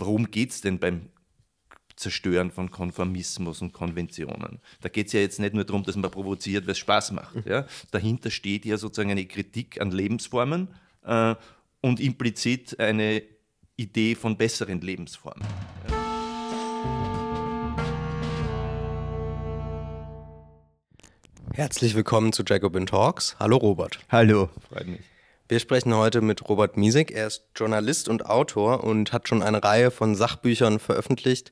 worum geht es denn beim Zerstören von Konformismus und Konventionen. Da geht es ja jetzt nicht nur darum, dass man provoziert, weil es Spaß macht. Mhm. Ja? Dahinter steht ja sozusagen eine Kritik an Lebensformen äh, und implizit eine Idee von besseren Lebensformen. Herzlich willkommen zu Jacobin Talks. Hallo Robert. Hallo, freut mich. Wir sprechen heute mit Robert Miesig. Er ist Journalist und Autor und hat schon eine Reihe von Sachbüchern veröffentlicht,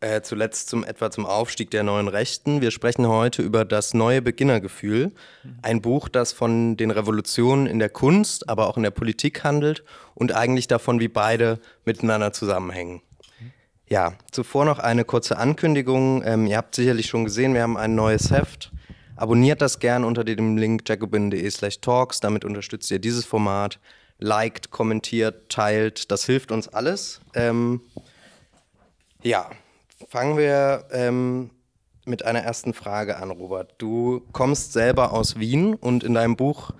äh, zuletzt zum, etwa zum Aufstieg der neuen Rechten. Wir sprechen heute über das neue Beginnergefühl, mhm. ein Buch, das von den Revolutionen in der Kunst, aber auch in der Politik handelt und eigentlich davon, wie beide miteinander zusammenhängen. Mhm. Ja, zuvor noch eine kurze Ankündigung. Ähm, ihr habt sicherlich schon gesehen, wir haben ein neues Heft Abonniert das gern unter dem Link jacobin.de/slash talks. Damit unterstützt ihr dieses Format. Liked, kommentiert, teilt. Das hilft uns alles. Ähm, ja, fangen wir ähm, mit einer ersten Frage an, Robert. Du kommst selber aus Wien und in deinem Buch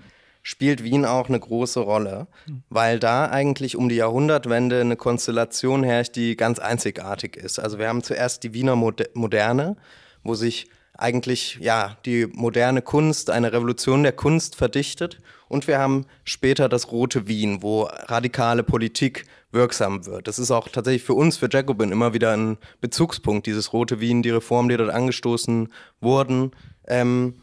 spielt Wien auch eine große Rolle, weil da eigentlich um die Jahrhundertwende eine Konstellation herrscht, die ganz einzigartig ist. Also wir haben zuerst die Wiener Moderne, wo sich eigentlich ja die moderne Kunst, eine Revolution der Kunst verdichtet. Und wir haben später das Rote Wien, wo radikale Politik wirksam wird. Das ist auch tatsächlich für uns, für Jacobin, immer wieder ein Bezugspunkt, dieses Rote Wien, die Reformen, die dort angestoßen wurden. Ähm,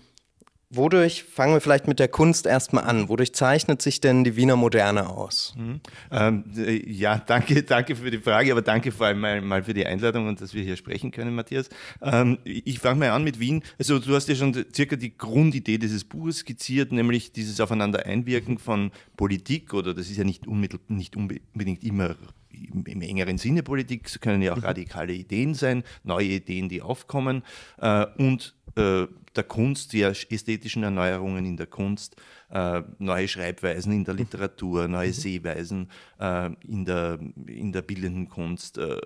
Wodurch fangen wir vielleicht mit der Kunst erstmal an? Wodurch zeichnet sich denn die Wiener Moderne aus? Mhm. Ähm, äh, ja, danke, danke für die Frage, aber danke vor allem mal, mal für die Einladung und dass wir hier sprechen können, Matthias. Ähm, ich fange mal an mit Wien. Also du hast ja schon circa die Grundidee dieses Buches skizziert, nämlich dieses Aufeinander Einwirken von Politik oder das ist ja nicht, unmittel, nicht unbedingt immer im, engeren Sinne Politik, so können ja auch mhm. radikale Ideen sein, neue Ideen, die aufkommen äh, und äh, der Kunst, der ästhetischen Erneuerungen in der Kunst, äh, neue Schreibweisen in der Literatur, neue mhm. Sehweisen äh, in, der, in der bildenden Kunst äh,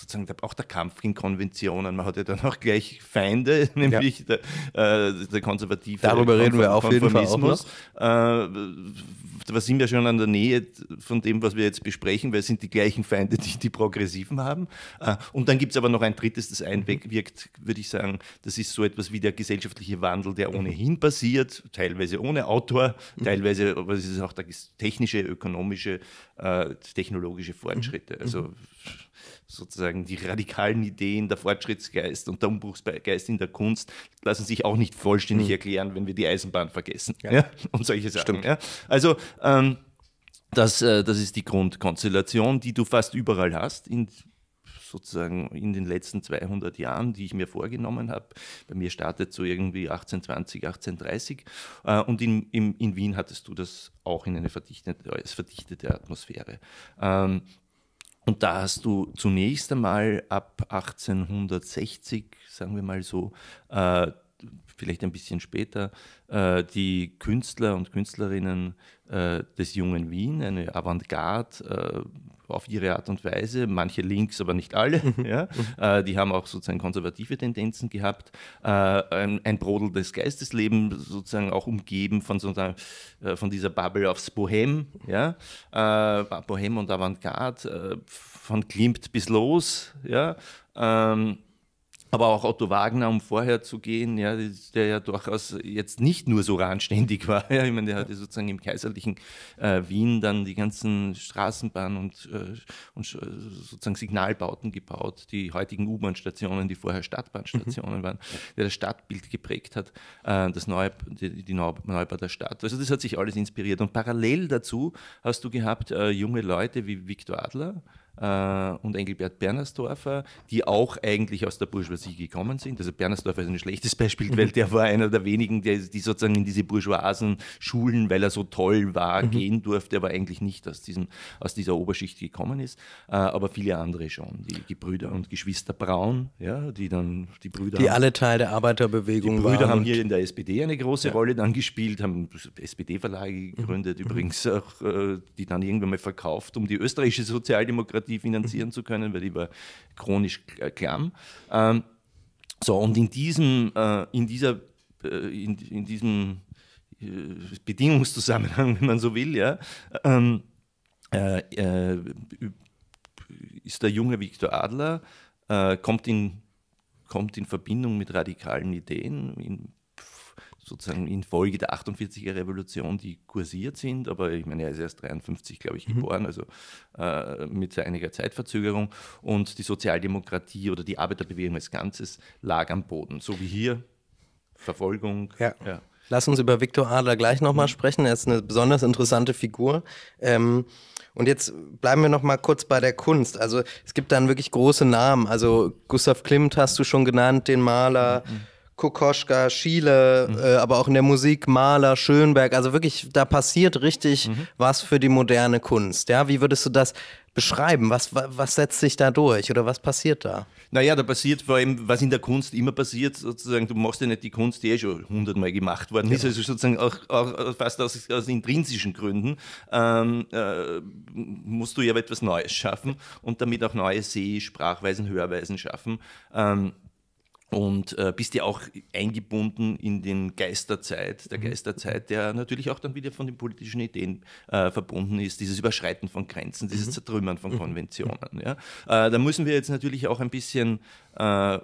sozusagen auch der Kampf gegen Konventionen. Man hat ja dann auch gleich Feinde, nämlich ja. der, äh, der konservative Darüber Konform reden wir auf jeden Fall auch Äh, da sind wir schon an der Nähe von dem, was wir jetzt besprechen, weil es sind die gleichen Feinde, die die Progressiven haben. Äh, und dann gibt es aber noch ein drittes, das einwirkt, würde ich sagen, das ist so etwas wie der gesellschaftliche Wandel, der ohnehin passiert, teilweise ohne Autor, mhm. teilweise, aber es ist auch der technische, ökonomische, äh, technologische Fortschritte. Mhm. Also mhm sozusagen die radikalen Ideen, der Fortschrittsgeist und der Umbruchsgeist in der Kunst lassen sich auch nicht vollständig mhm. erklären, wenn wir die Eisenbahn vergessen ja. ja? und solche Sachen. Ja? Also ähm, das, äh, das ist die Grundkonstellation, die du fast überall hast in sozusagen in den letzten 200 Jahren, die ich mir vorgenommen habe. Bei mir startet so irgendwie 1820, 1830 äh, und in, in, in, Wien hattest du das auch in eine verdichtete, als verdichtete Atmosphäre. Ähm, und da hast du zunächst einmal ab 1860, sagen wir mal so, äh, vielleicht ein bisschen später, äh, die Künstler und Künstlerinnen äh, des jungen Wien, eine Avantgarde äh, auf ihre Art und Weise, manche links, aber nicht alle. ja? Äh, die haben auch sozusagen konservative Tendenzen gehabt. Äh, ein, ein, Brodel des Geisteslebens, sozusagen auch umgeben von, sozusagen, äh, von dieser Bubble aufs Bohem. Ja? Bohem und Avantgarde, von Klimt bis Los. Ja? Ähm, aber auch Otto Wagner, um vorher zu gehen, ja, der ja durchaus jetzt nicht nur so randständig war. Ja, ich meine, der hatte sozusagen im kaiserlichen äh, Wien dann die ganzen Straßenbahn und, äh, und äh, sozusagen Signalbauten gebaut, die heutigen U-Bahn-Stationen, die vorher Stadtbahnstationen mhm. waren, der das Stadtbild geprägt hat, äh, das Neue, die, die Neubau der Stadt. Also das hat sich alles inspiriert. Und parallel dazu hast du gehabt äh, junge Leute wie Viktor Adler, äh, und Engelbert Bernersdorfer, die auch eigentlich aus der Bourgeoisie gekommen sind. Also Bernersdorfer ist ein schlechtes Beispiel, weil mhm. der war einer der wenigen, der, die sozusagen in diese bourgeoisen Schulen, weil er so toll war, mhm. gehen durfte, aber eigentlich nicht aus, diesem, aus dieser Oberschicht gekommen ist. Äh, aber viele andere schon, die, Gebrüder und Geschwister Braun, ja, die dann die Brüder. Die haben, alle Teil der Arbeiterbewegung waren. Die Brüder waren haben hier in der SPD eine große ja. Rolle dann gespielt, haben SPD-Verlage mhm. gegründet, mhm. übrigens auch, äh, die dann irgendwann mal verkauft, um die österreichische Sozialdemokratie die finanzieren mhm. zu können, weil die war chronisch äh, klamm. Ähm, so, und in diesem, äh, in dieser, äh, in, in, diesem äh, Bedingungszusammenhang, wenn man so will, ja, ähm, äh, äh, ist der junge Viktor Adler, kommt in kommt in Verbindung mit radikalen Ideen, in, sozusagen infolge der 48er Revolution, die kursiert sind, aber ich meine, er ist erst 53, glaube ich, mhm. geboren, also äh, mit einiger Zeitverzögerung. Und die Sozialdemokratie oder die Arbeiterbewegung als Ganzes lag am Boden, so wie hier. Verfolgung. Ja. ja. Lass uns über Viktor Adler gleich nochmal mhm. sprechen. Er ist eine besonders interessante Figur. Ähm, und jetzt bleiben wir noch mal kurz bei der Kunst. Also es gibt dann wirklich große Namen. Also Gustav Klimt hast du schon genannt, den Maler. Mhm. Kokoschka, Schiele, mhm. äh, aber auch in der Musik, Maler, Schönberg. Also wirklich, da passiert richtig mhm. was für die moderne Kunst. Ja, wie würdest du das beschreiben? Was, was setzt sich da durch oder was passiert da? Naja, da passiert vor allem, was in der Kunst immer passiert, sozusagen, du machst ja nicht die Kunst, die eh schon hundertmal gemacht worden ja. ist, genau. also sozusagen auch, auch fast aus, aus intrinsischen Gründen, ähm, äh, musst du ja etwas Neues schaffen und damit auch neue Seh-, Sprachweisen, Hörweisen schaffen. Ähm, und äh, bist ja auch eingebunden in den Geisterzeit, der mhm. Geisterzeit, der natürlich auch dann wieder von den politischen Ideen äh, verbunden ist, dieses Überschreiten von Grenzen, dieses mhm. Zertrümmern von mhm. Konventionen. Ja. Äh, da müssen wir jetzt natürlich auch ein bisschen äh,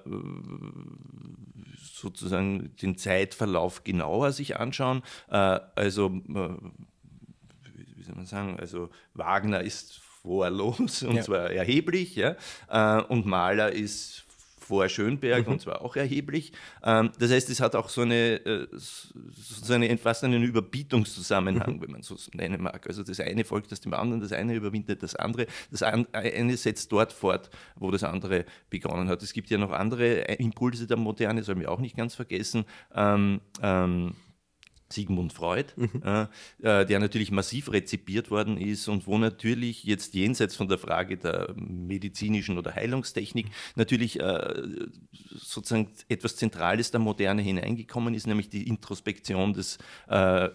sozusagen den Zeitverlauf genauer sich anschauen. Äh, also, äh, wie soll man sagen, also Wagner ist vorlos und ja. zwar erheblich, ja, und Mahler ist vor Schönberg mhm. und zwar auch erheblich. Ähm, das heißt, es hat auch so, eine, äh, so eine, fast einen Überbietungszusammenhang, mhm. wenn man so nennen mag. Also das eine folgt aus dem anderen, das eine überwindet das andere, das eine setzt dort fort, wo das andere begonnen hat. Es gibt ja noch andere Impulse der Moderne, sollen wir auch nicht ganz vergessen. Ähm, ähm, Sigmund Freud, mhm. Äh, äh, der natürlich massiv rezipiert worden ist und wo natürlich jetzt jenseits von der Frage der medizinischen oder Heilungstechnik natürlich äh, sozusagen etwas Zentrales der Moderne hineingekommen ist, nämlich die Introspektion des, äh,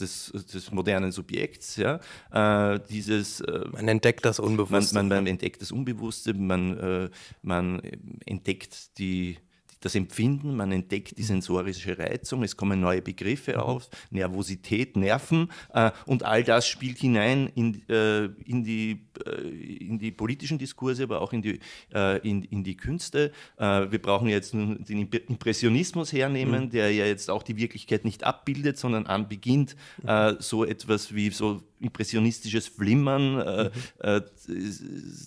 des, des, modernen Subjekts. Ja? Äh, dieses, äh, man entdeckt das Unbewusste. Man, man, man entdeckt das Unbewusste, man, man entdeckt die das Empfinden, man entdeckt die mhm. sensorische Reizung, es kommen neue Begriffe mhm. auf, Nervosität, Nerven äh, und all das spielt hinein in, äh, in, die, äh, in die politischen Diskurse, aber auch in die, äh, in, in die Künste. Äh, wir brauchen jetzt den Impressionismus hernehmen, mhm. der ja jetzt auch die Wirklichkeit nicht abbildet, sondern anbeginnt, mhm. äh, so etwas wie so impressionistisches Flimmern, äh, mhm. äh,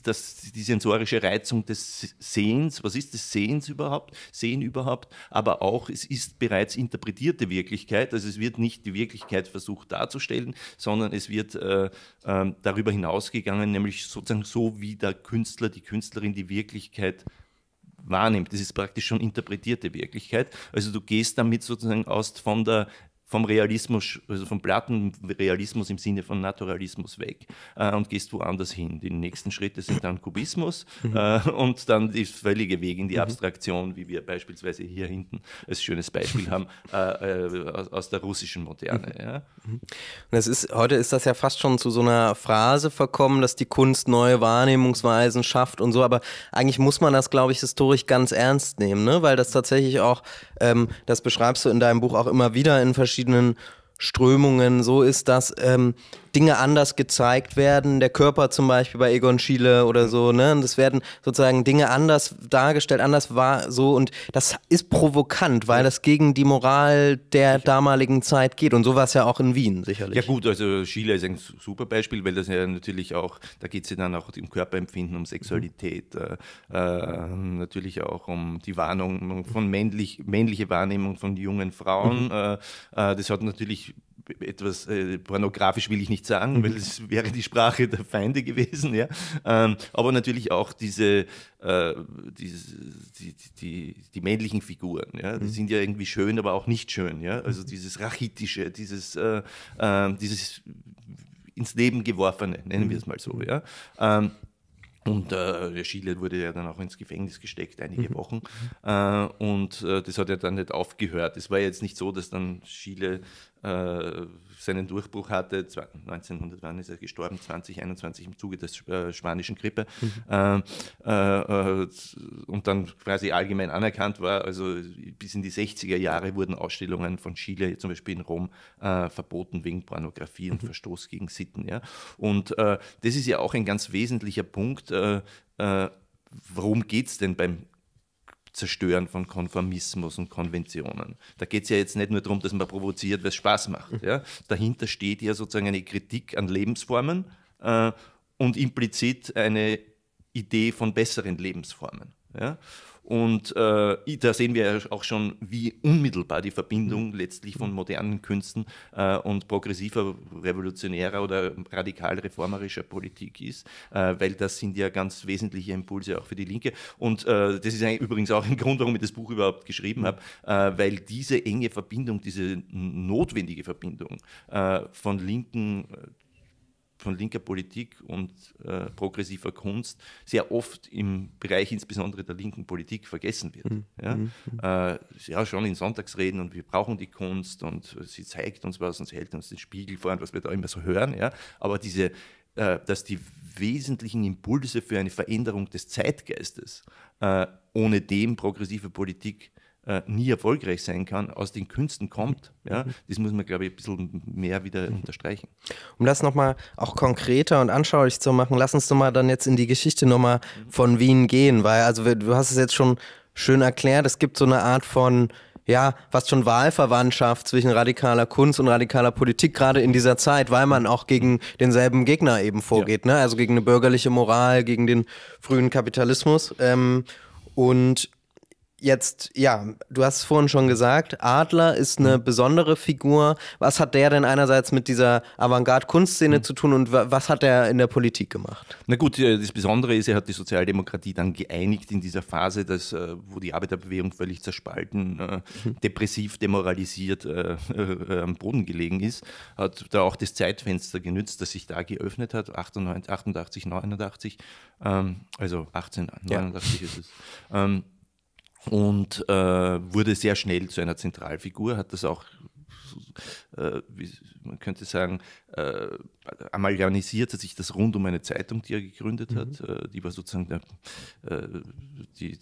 das, die sensorische Reizung des Sehens, was ist das Sehens überhaupt, Sehen überhaupt, aber auch es ist bereits interpretierte Wirklichkeit, also es wird nicht die Wirklichkeit versucht darzustellen, sondern es wird äh, äh, darüber hinausgegangen, nämlich sozusagen so, wie der Künstler, die Künstlerin die Wirklichkeit wahrnimmt. Das ist praktisch schon interpretierte Wirklichkeit. Also du gehst damit sozusagen aus von der vom Realismus, also vom Plattenrealismus im Sinne von Naturalismus weg äh, und gehst woanders hin. Die nächsten Schritte sind dann Kubismus mhm. äh, und dann der völlige Weg in die mhm. Abstraktion, wie wir beispielsweise hier hinten als schönes Beispiel haben, äh, äh, aus, aus, der russischen Moderne. Mhm. Ja. Mhm. Und es ist, heute ist das ja fast schon zu so einer Phrase verkommen, dass die Kunst neue Wahrnehmungsweisen schafft und so, aber eigentlich muss man das, glaube ich, historisch ganz ernst nehmen, ne? weil das tatsächlich auch ähm, das beschreibst du in deinem Buch auch immer wieder in verschiedenen Strömungen. So ist das. Ähm, Dinge anders gezeigt werden, der Körper zum Beispiel bei Egon Schiele oder so, ne? Und es werden sozusagen Dinge anders dargestellt, anders war so und das ist provokant, weil das gegen die Moral der damaligen Zeit geht und so war es ja auch in Wien sicherlich. Ja gut, also Schiele ist ein super Beispiel, weil das ja natürlich auch, da geht es ja dann auch im Körperempfinden um Sexualität, mhm. äh, äh, natürlich auch um die Warnung von männlich, männliche Wahrnehmung von jungen Frauen. Mhm. Äh, äh das hat natürlich etwas äh, pornografisch will ich nicht sagen, weil mhm. es wäre die Sprache der Feinde gewesen, ja. Ähm, aber natürlich auch diese, äh, diese die, die, die, männlichen Figuren, ja, die mhm. sind ja irgendwie schön, aber auch nicht schön, ja. Also mhm. dieses rachitische, dieses, äh, ähm, dieses ins Leben geworfene, nennen wir es mhm. mal so, ja. Ähm, und äh, der Schiele wurde ja dann auch ins Gefängnis gesteckt, einige mhm. Wochen. Äh, und äh, das hat ja dann nicht aufgehört. Es war jetzt nicht so, dass dann Schiele äh, seinen Durchbruch hatte, 1900 wann ist er gestorben, 2021 im Zuge der äh, spanischen Grippe mhm. äh, äh, äh und dann quasi allgemein anerkannt war. Also bis in die 60er Jahre wurden Ausstellungen von Chile zum Beispiel in Rom verboten wegen Pornografie und mhm. Verstoß gegen Sitten. Ja? Und das ist ja auch ein ganz wesentlicher Punkt. Worum geht es denn beim Zerstören von Konformismus und Konventionen. Da geht es ja jetzt nicht nur darum, dass man provoziert, weil es Spaß macht. Mhm. Ja? Dahinter steht ja sozusagen eine Kritik an Lebensformen äh, und implizit eine Idee von besseren Lebensformen. Ja? Und äh, da sehen wir auch schon, wie unmittelbar die Verbindung mhm. letztlich von modernen Künsten äh, und progressiver, revolutionärer oder radikal reformerischer Politik ist, äh, weil das sind ja ganz wesentliche Impulse auch für die Linke. Und äh, das ist übrigens auch ein Grund, warum ich das Buch überhaupt geschrieben mhm. habe, äh, weil diese enge Verbindung, diese notwendige Verbindung äh, von linken von linker Politik und äh, progressiver Kunst sehr oft im Bereich insbesondere der linken Politik vergessen wird. Mhm. Ja? Mhm. Äh, ja? schon in Sonntagsreden und wir brauchen die Kunst und sie zeigt uns was und sie hält uns den Spiegel vor und was wir da immer so hören. Ja? Aber diese äh, dass die wesentlichen Impulse für eine Veränderung des Zeitgeistes äh, ohne dem progressive Politik äh, nie erfolgreich sein kann, aus den Künsten kommt. Mhm. Ja? Das muss man, glaube ich, ein bisschen mehr wieder mhm. unterstreichen. Um das nochmal auch konkreter und anschaulich zu machen, lass uns doch mal dann jetzt in die Geschichte nochmal mhm. von Wien gehen, weil also du hast es jetzt schon schön erklärt, es gibt so eine Art von ja, fast schon Wahlverwandtschaft zwischen radikaler Kunst und radikaler Politik, gerade in dieser Zeit, weil man auch gegen denselben Gegner eben vorgeht, ja. ne? also gegen eine bürgerliche Moral, gegen den frühen Kapitalismus. Ähm, und Jetzt, ja, du hast es vorhin schon gesagt, Adler ist eine mhm. besondere Figur. Was hat der denn einerseits mit dieser Avantgarde-Kunstszene mhm. zu tun und was hat er in der Politik gemacht? Na gut, das Besondere ist, er hat die Sozialdemokratie dann geeinigt in dieser Phase, dass, äh, wo die Arbeiterbewegung völlig zerspalten, äh, mhm. depressiv, demoralisiert äh, am Boden gelegen ist. Hat da auch das Zeitfenster genützt, das sich da geöffnet hat, 88, 89, ähm, also 1889 ja. ist es. Ähm, und äh, wurde sehr schnell zu einer Zentralfigur, hat das auch, äh, wie, man könnte sagen, äh, amalgamisiert hat sich das rund um eine Zeitung, die er gegründet mhm. hat. Äh, die war sozusagen der, äh, die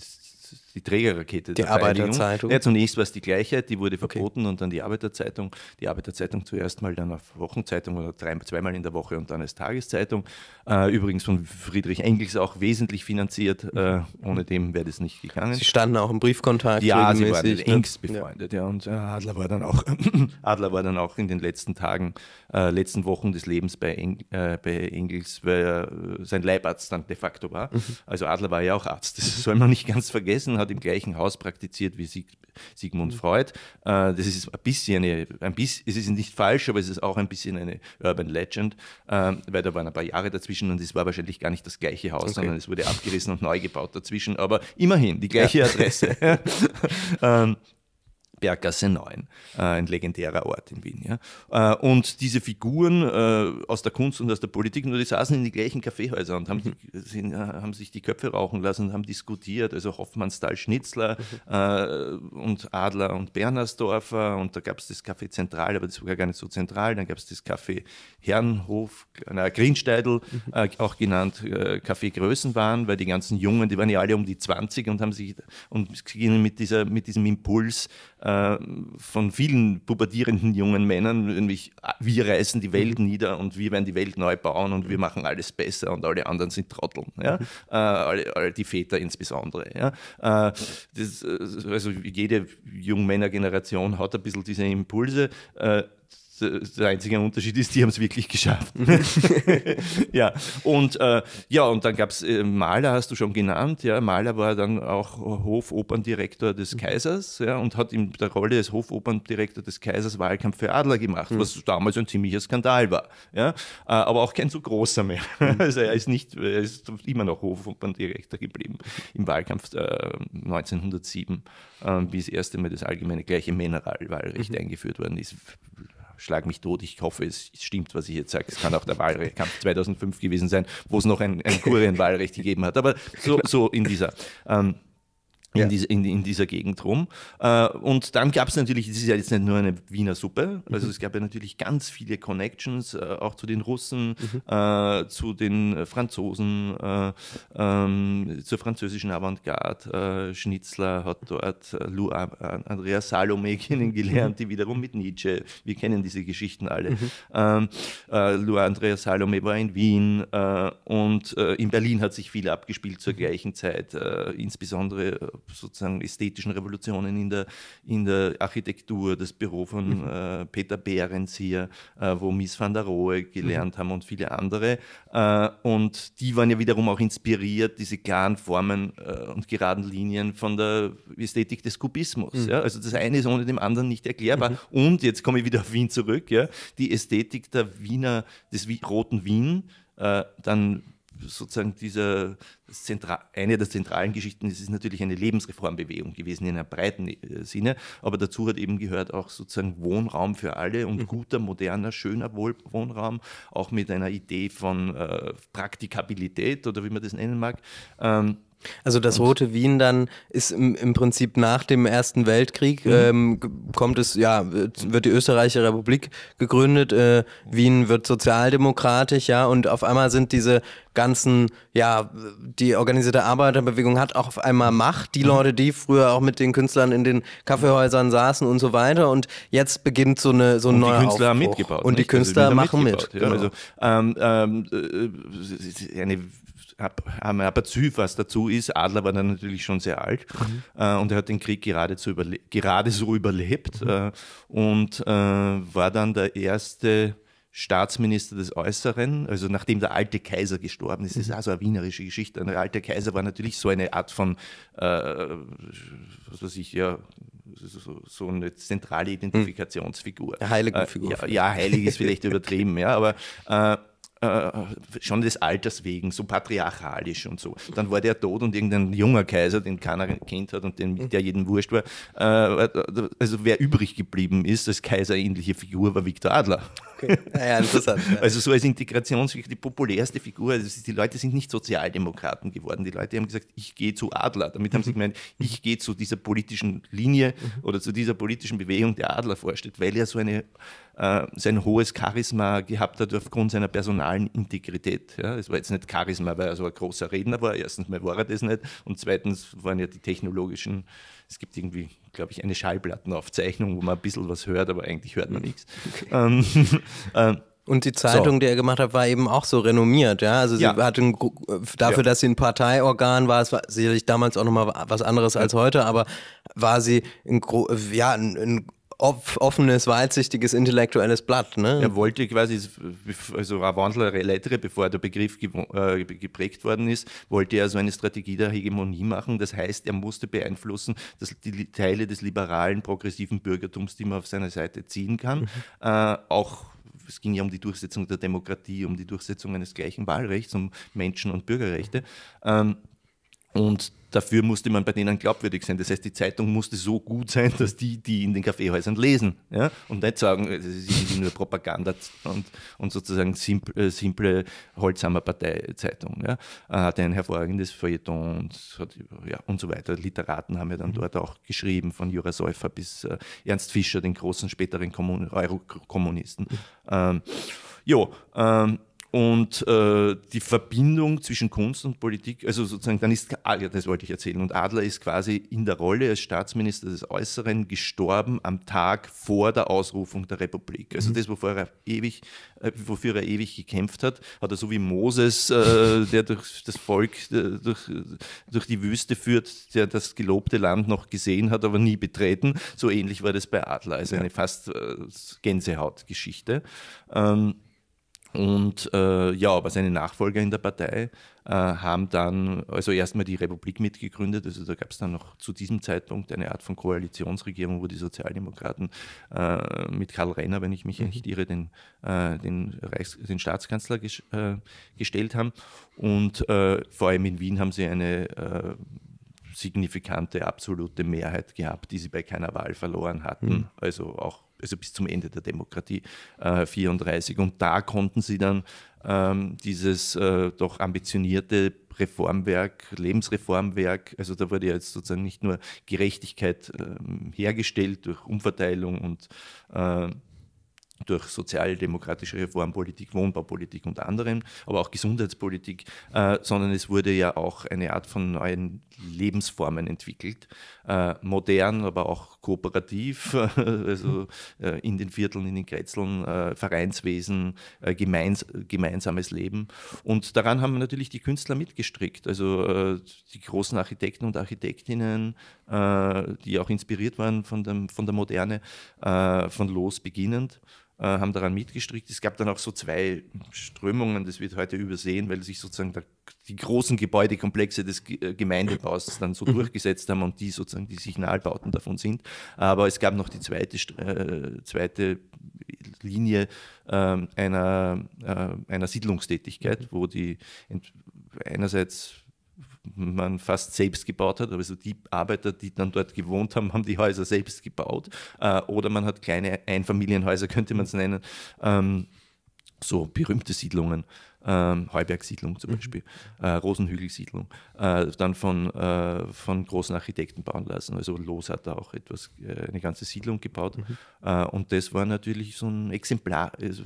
die Trägerrakete die der Arbeiterzeitung. Ja, zunächst war es die Gleichheit, die wurde verboten okay. und dann die Arbeiterzeitung. Die Arbeiterzeitung zuerst mal dann auf Wochenzeitung oder drei, zweimal in der Woche und dann als Tageszeitung. Äh, übrigens von Friedrich Engels auch wesentlich finanziert. Äh, mhm. ohne dem wäre das nicht gegangen. Sie standen auch im Briefkontakt. Ja, sie waren ne? engst befreundet. Ja. ja. und äh, Adler war dann auch Adler war dann auch in den letzten Tagen, äh, letzten Wochen des Lebens bei, Eng, äh, bei Engels, weil er äh, sein Leibarzt dann de facto war. Mhm. Also Adler war ja auch Arzt. Das soll man nicht ganz vergessen gelesen, hat im gleichen Haus praktiziert wie Sig Sigmund mhm. Freud. Äh, das ist ein bisschen eine, ein bisschen, es ist nicht falsch, aber es ist auch ein bisschen eine Urban Legend, äh, weil da waren ein paar Jahre dazwischen und es war wahrscheinlich gar nicht das gleiche Haus, okay. sondern es wurde abgerissen und neu gebaut dazwischen. Aber immerhin die gleiche ja. Adresse. ähm, Berggasse 9, äh, ein legendärer Ort in Wien. Ja? Äh, und diese Figuren äh, aus der Kunst und aus der Politik, nur die saßen in die gleichen Kaffeehäuser und haben, mhm. haben sich die Köpfe rauchen lassen und haben diskutiert. Also Hoffmannsthal Schnitzler mhm. und Adler und Bernersdorfer und da gab es das Café Zentral, aber das war gar nicht so zentral. Dann gab es das Café Herrenhof, na, Grinsteidl, mhm. auch genannt äh, Café Größenwahn, weil die ganzen Jungen, die waren ja alle um die 20 und haben sich und gingen mit, dieser, mit diesem Impuls äh, äh, von vielen pubertierenden jungen Männern, nämlich wir reißen die Welt mhm. nieder und wir werden die Welt neu bauen und wir machen alles besser und alle anderen sind Trotteln. Ja? Mhm. Äh, alle, alle, die Väter insbesondere. Ja? Äh, das, äh, also jede Jungmännergeneration hat ein bisschen diese Impulse äh, der einzige Unterschied ist, die haben es wirklich geschafft. ja, und, äh, ja, und dann gab es äh, Mahler, hast du schon genannt. Ja. Mahler war dann auch Hofoperndirektor des mhm. Kaisers ja, und hat in der Rolle des Hofoperndirektor des Kaisers Wahlkampf für Adler gemacht, mhm. was damals ein ziemlicher Skandal war. Ja. Äh, aber auch kein so großer mehr. Mhm. also er ist, nicht, er ist immer noch Hofoperndirektor geblieben im Wahlkampf 1907, äh, äh, wie das erste Mal das allgemeine gleiche Mineralwahlrecht mhm. eingeführt worden ist schlag mich tot, ich hoffe, es stimmt, was ich jetzt sage. Es kann auch der Wahlkampf 2005 gewesen sein, wo es noch ein, ein Kurienwahlrecht gegeben hat. Aber so, so in dieser. Ähm, in, ja. diese, in, in, dieser Gegend rum. Äh, und dann gab es natürlich, das ist ja jetzt nicht nur eine Wiener Suppe, also mhm. es gab ja natürlich ganz viele Connections, äh, auch zu den Russen, mhm. äh, zu den Franzosen, äh, ähm, zur französischen Avantgarde. Äh, Schnitzler hat dort äh, Lou, Andrea Salome kennengelernt, die wiederum mit Nietzsche, wir kennen diese Geschichten alle. Mhm. Ähm, Lou Andrea Salome war in Wien und in Berlin hat sich viel abgespielt zur mhm. gleichen Zeit, insbesondere sozusagen ästhetischen Revolutionen in der, in der Architektur, das Büro von mhm. äh, Peter Behrens hier, äh, wo Miss van der Rohe gelernt mhm. haben und viele andere. Äh, und die waren ja wiederum auch inspiriert, diese klaren Formen äh, und geraden Linien von der Ästhetik des Kubismus. Mhm. Ja? Also das eine ist ohne dem anderen nicht erklärbar. Mhm. Und jetzt komme ich wieder auf Wien zurück, ja? die Ästhetik der Wiener, des Roten Wien, äh, dann sozusagen dieser Zentra eine der zentralen Geschichten ist, ist natürlich eine Lebensreformbewegung gewesen in einem breiten äh, Sinne. Aber dazu hat eben gehört auch sozusagen Wohnraum für alle und mhm. guter, moderner, schöner Wohl Wohnraum, auch mit einer Idee von äh, Praktikabilität oder wie man das nennen mag. Ähm, also das Rote Wien dann ist im, im Prinzip nach dem Ersten Weltkrieg, mhm. ähm, kommt es, ja, wird die Österreichische Republik gegründet, äh, Wien wird sozialdemokratisch, ja, und auf einmal sind diese ganzen, ja, die organisierte Arbeiterbewegung hat auch auf einmal Macht, die mhm. Leute, die früher auch mit den Künstlern in den Kaffeehäusern saßen und so weiter und jetzt beginnt so eine so ein und die Künstler haben mitgebaut. Und die also Künstler machen mit. Ja, genau. also, ähm, äh, äh eine haben aber zu was dazu ist. Adler war dann natürlich schon sehr alt mhm. äh, und er hat den Krieg geradezu überle geradeso überlebt mhm. äh, und äh, war dann der erste Staatsminister des Äußeren, also nachdem der alte Kaiser gestorben ist, das ist mhm. auch so eine wienerische Geschichte. Der alte Kaiser war natürlich so eine Art von, äh, was weiß ich, ja, so, eine zentrale Identifikationsfigur. Heiligenfigur. Äh, ja, ja, heilig ist vielleicht übertrieben, ja, aber äh, äh, schon des Alters wegen, so patriarchalisch und so. Dann war der tot und irgendein junger Kaiser, den keiner kennt hat und den, mhm. der jeden wurscht war. Äh, also wer übrig geblieben ist als kaiserähnliche Figur, war Viktor Adler. Okay. Naja, interessant. Ja. Also so als Integrationsfigur, die populärste Figur. Also die Leute sind nicht Sozialdemokraten geworden. Die Leute haben gesagt, ich gehe zu Adler. Damit haben sie mhm. gemeint, ich gehe zu dieser politischen Linie mhm. oder zu dieser politischen Bewegung, der Adler vorstellt, weil er so eine äh, sein hohes Charisma gehabt hat aufgrund seiner personalen Integrität. Ja, es war jetzt nicht Charisma, weil er so ein großer Redner war. Erstens mal war er das nicht und zweitens waren ja die technologischen, es gibt irgendwie, glaube ich, eine Schallplattenaufzeichnung, wo man ein bisschen was hört, aber eigentlich hört man mhm. nichts. Okay. Ähm, äh, und die Zeitung, so. die er gemacht hat, war eben auch so renommiert, ja. Also sie ja. hatte dafür, ja. dass sie ein Parteiorgan war, es war sicherlich damals auch nochmal was anderes als heute, aber war sie ein, ja, ein, ein offenes, weitsichtiges, intellektuelles Blatt. Ne? Er wollte quasi, also war Wandler Lettre, bevor der Begriff äh, ge äh, geprägt worden ist, wollte er so eine Strategie der Hegemonie machen. Das heißt, er musste beeinflussen, dass die Teile des liberalen, progressiven Bürgertums, die man auf seiner Seite ziehen kann, mhm. äh, auch es ging ja um die Durchsetzung der Demokratie, um die Durchsetzung eines gleichen Wahlrechts, um Menschen- und Bürgerrechte. Ähm, und Dafür musste man bei denen glaubwürdig sein. Das heißt, die Zeitung musste so gut sein, dass die, die in den Kaffeehäusern lesen. Ja? Und nicht sagen, es ist irgendwie nur Propaganda und, und sozusagen äh, simple, simple Holzhammer Parteizeitung. Ja? Äh, Hatte ein hervorragendes Feuilleton und, hat, ja, und so weiter. Literaten haben ja dann mhm. dort auch geschrieben, von Jura Seufer bis äh, Ernst Fischer, den großen späteren Kommun Eurokommunisten. Mhm. Ähm, jo, ähm, und äh, die Verbindung zwischen Kunst und Politik, also sozusagen, dann ist, ah, ja, das wollte ich erzählen, und Adler ist quasi in der Rolle als Staatsminister des Äußeren gestorben am Tag vor der Ausrufung der Republik. Also mhm. das, wofür er, ewig, äh, wofür er ewig gekämpft hat, hat er so wie Moses, äh, der durch das Volk, äh, durch, durch die Wüste führt, der das gelobte Land noch gesehen hat, aber nie betreten. So ähnlich war das bei Adler, also eine fast äh, Gänsehautgeschichte. Ähm, und äh, ja, aber seine Nachfolger in der Partei äh, haben dann also erstmal die Republik mitgegründet. Also da gab es dann noch zu diesem Zeitpunkt eine Art von Koalitionsregierung, wo die Sozialdemokraten äh, mit Karl Renner, wenn ich mich mhm. nicht irre, den, äh, den, Reichs-, den Staatskanzler ges äh, gestellt haben. Und äh, vor allem in Wien haben sie eine signifikante absolute Mehrheit gehabt, die sie bei keiner Wahl verloren hatten. Mhm. Also auch also bis zum Ende der Demokratie 1934. Äh, und da konnten sie dann ähm, dieses äh, doch ambitionierte Reformwerk, Lebensreformwerk, also da wurde ja jetzt sozusagen nicht nur Gerechtigkeit ähm, hergestellt durch Umverteilung und äh, durch sozialdemokratische Reformpolitik, Wohnbaupolitik und anderem, aber auch Gesundheitspolitik, äh, sondern es wurde ja auch eine Art von neuen Lebensformen entwickelt, äh, modern, aber auch kooperativ, also, äh, also in den Vierteln, in den Kretzeln, äh, Vereinswesen, äh, gemeins gemeinsames Leben. Und daran haben natürlich die Künstler mitgestrickt, also äh, die großen Architekten und Architektinnen, die auch inspiriert waren von, dem, von der Moderne, von Los beginnend. Äh, haben daran mitgestrickt. Es gab dann auch so zwei Strömungen, das wird heute übersehen, weil sich sozusagen die großen Gebäudekomplexe des äh, Gemeindebaus dann so mhm. durchgesetzt haben und die sozusagen die Signalbauten davon sind. Aber es gab noch die zweite, äh, zweite Linie ähm, einer, einer Siedlungstätigkeit, mhm. wo die einerseits man fast selbst gebaut hat. Also die Arbeiter, die dann dort gewohnt haben, haben die Häuser selbst gebaut. Äh, oder man hat kleine Einfamilienhäuser, könnte man es nennen. Ähm, so berühmte Siedlungen, ähm, Heubergsiedlung zum mhm. Beispiel, mhm. äh, Rosenhügelsiedlung, äh, dann von, äh, von großen Architekten bauen lassen. Also Los hat da auch etwas, äh, eine ganze Siedlung gebaut. Mhm. Äh, und das war natürlich so ein Exemplar. War, also,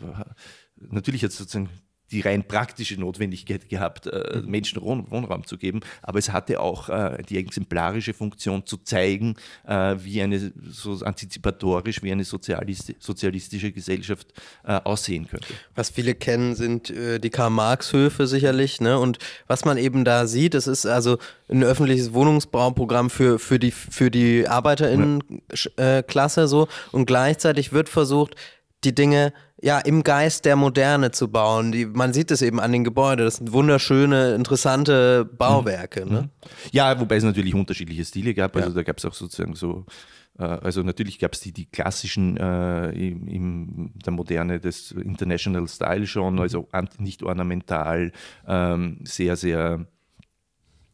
natürlich hat es sozusagen die rein praktische Notwendigkeit gehabt, äh, mhm. Menschen Wohnraum zu geben, aber es hatte auch äh, die exemplarische Funktion zu zeigen, äh, wie eine so antizipatorisch wie eine sozialisti sozialistische Gesellschaft äh, aussehen könnte. Was viele kennen, sind äh, die Karl-Marx-Höfe sicherlich, ne? Und was man eben da sieht, es ist also ein öffentliches Wohnungsbauprogramm für, für die für die ArbeiterInnenklasse ja. so und gleichzeitig wird versucht, die Dinge ja im Geist der Moderne zu bauen. Die, man sieht es eben an den Gebäuden. Das sind wunderschöne, interessante Bauwerke. Mhm. Ne? Mhm. Ja, wobei es natürlich unterschiedliche Stile gab. Also ja. da gab es auch sozusagen so äh, also natürlich gab es die, die klassischen äh, im, im, der Moderne des International Style schon, mhm. also nicht ornamental, ähm, sehr, sehr,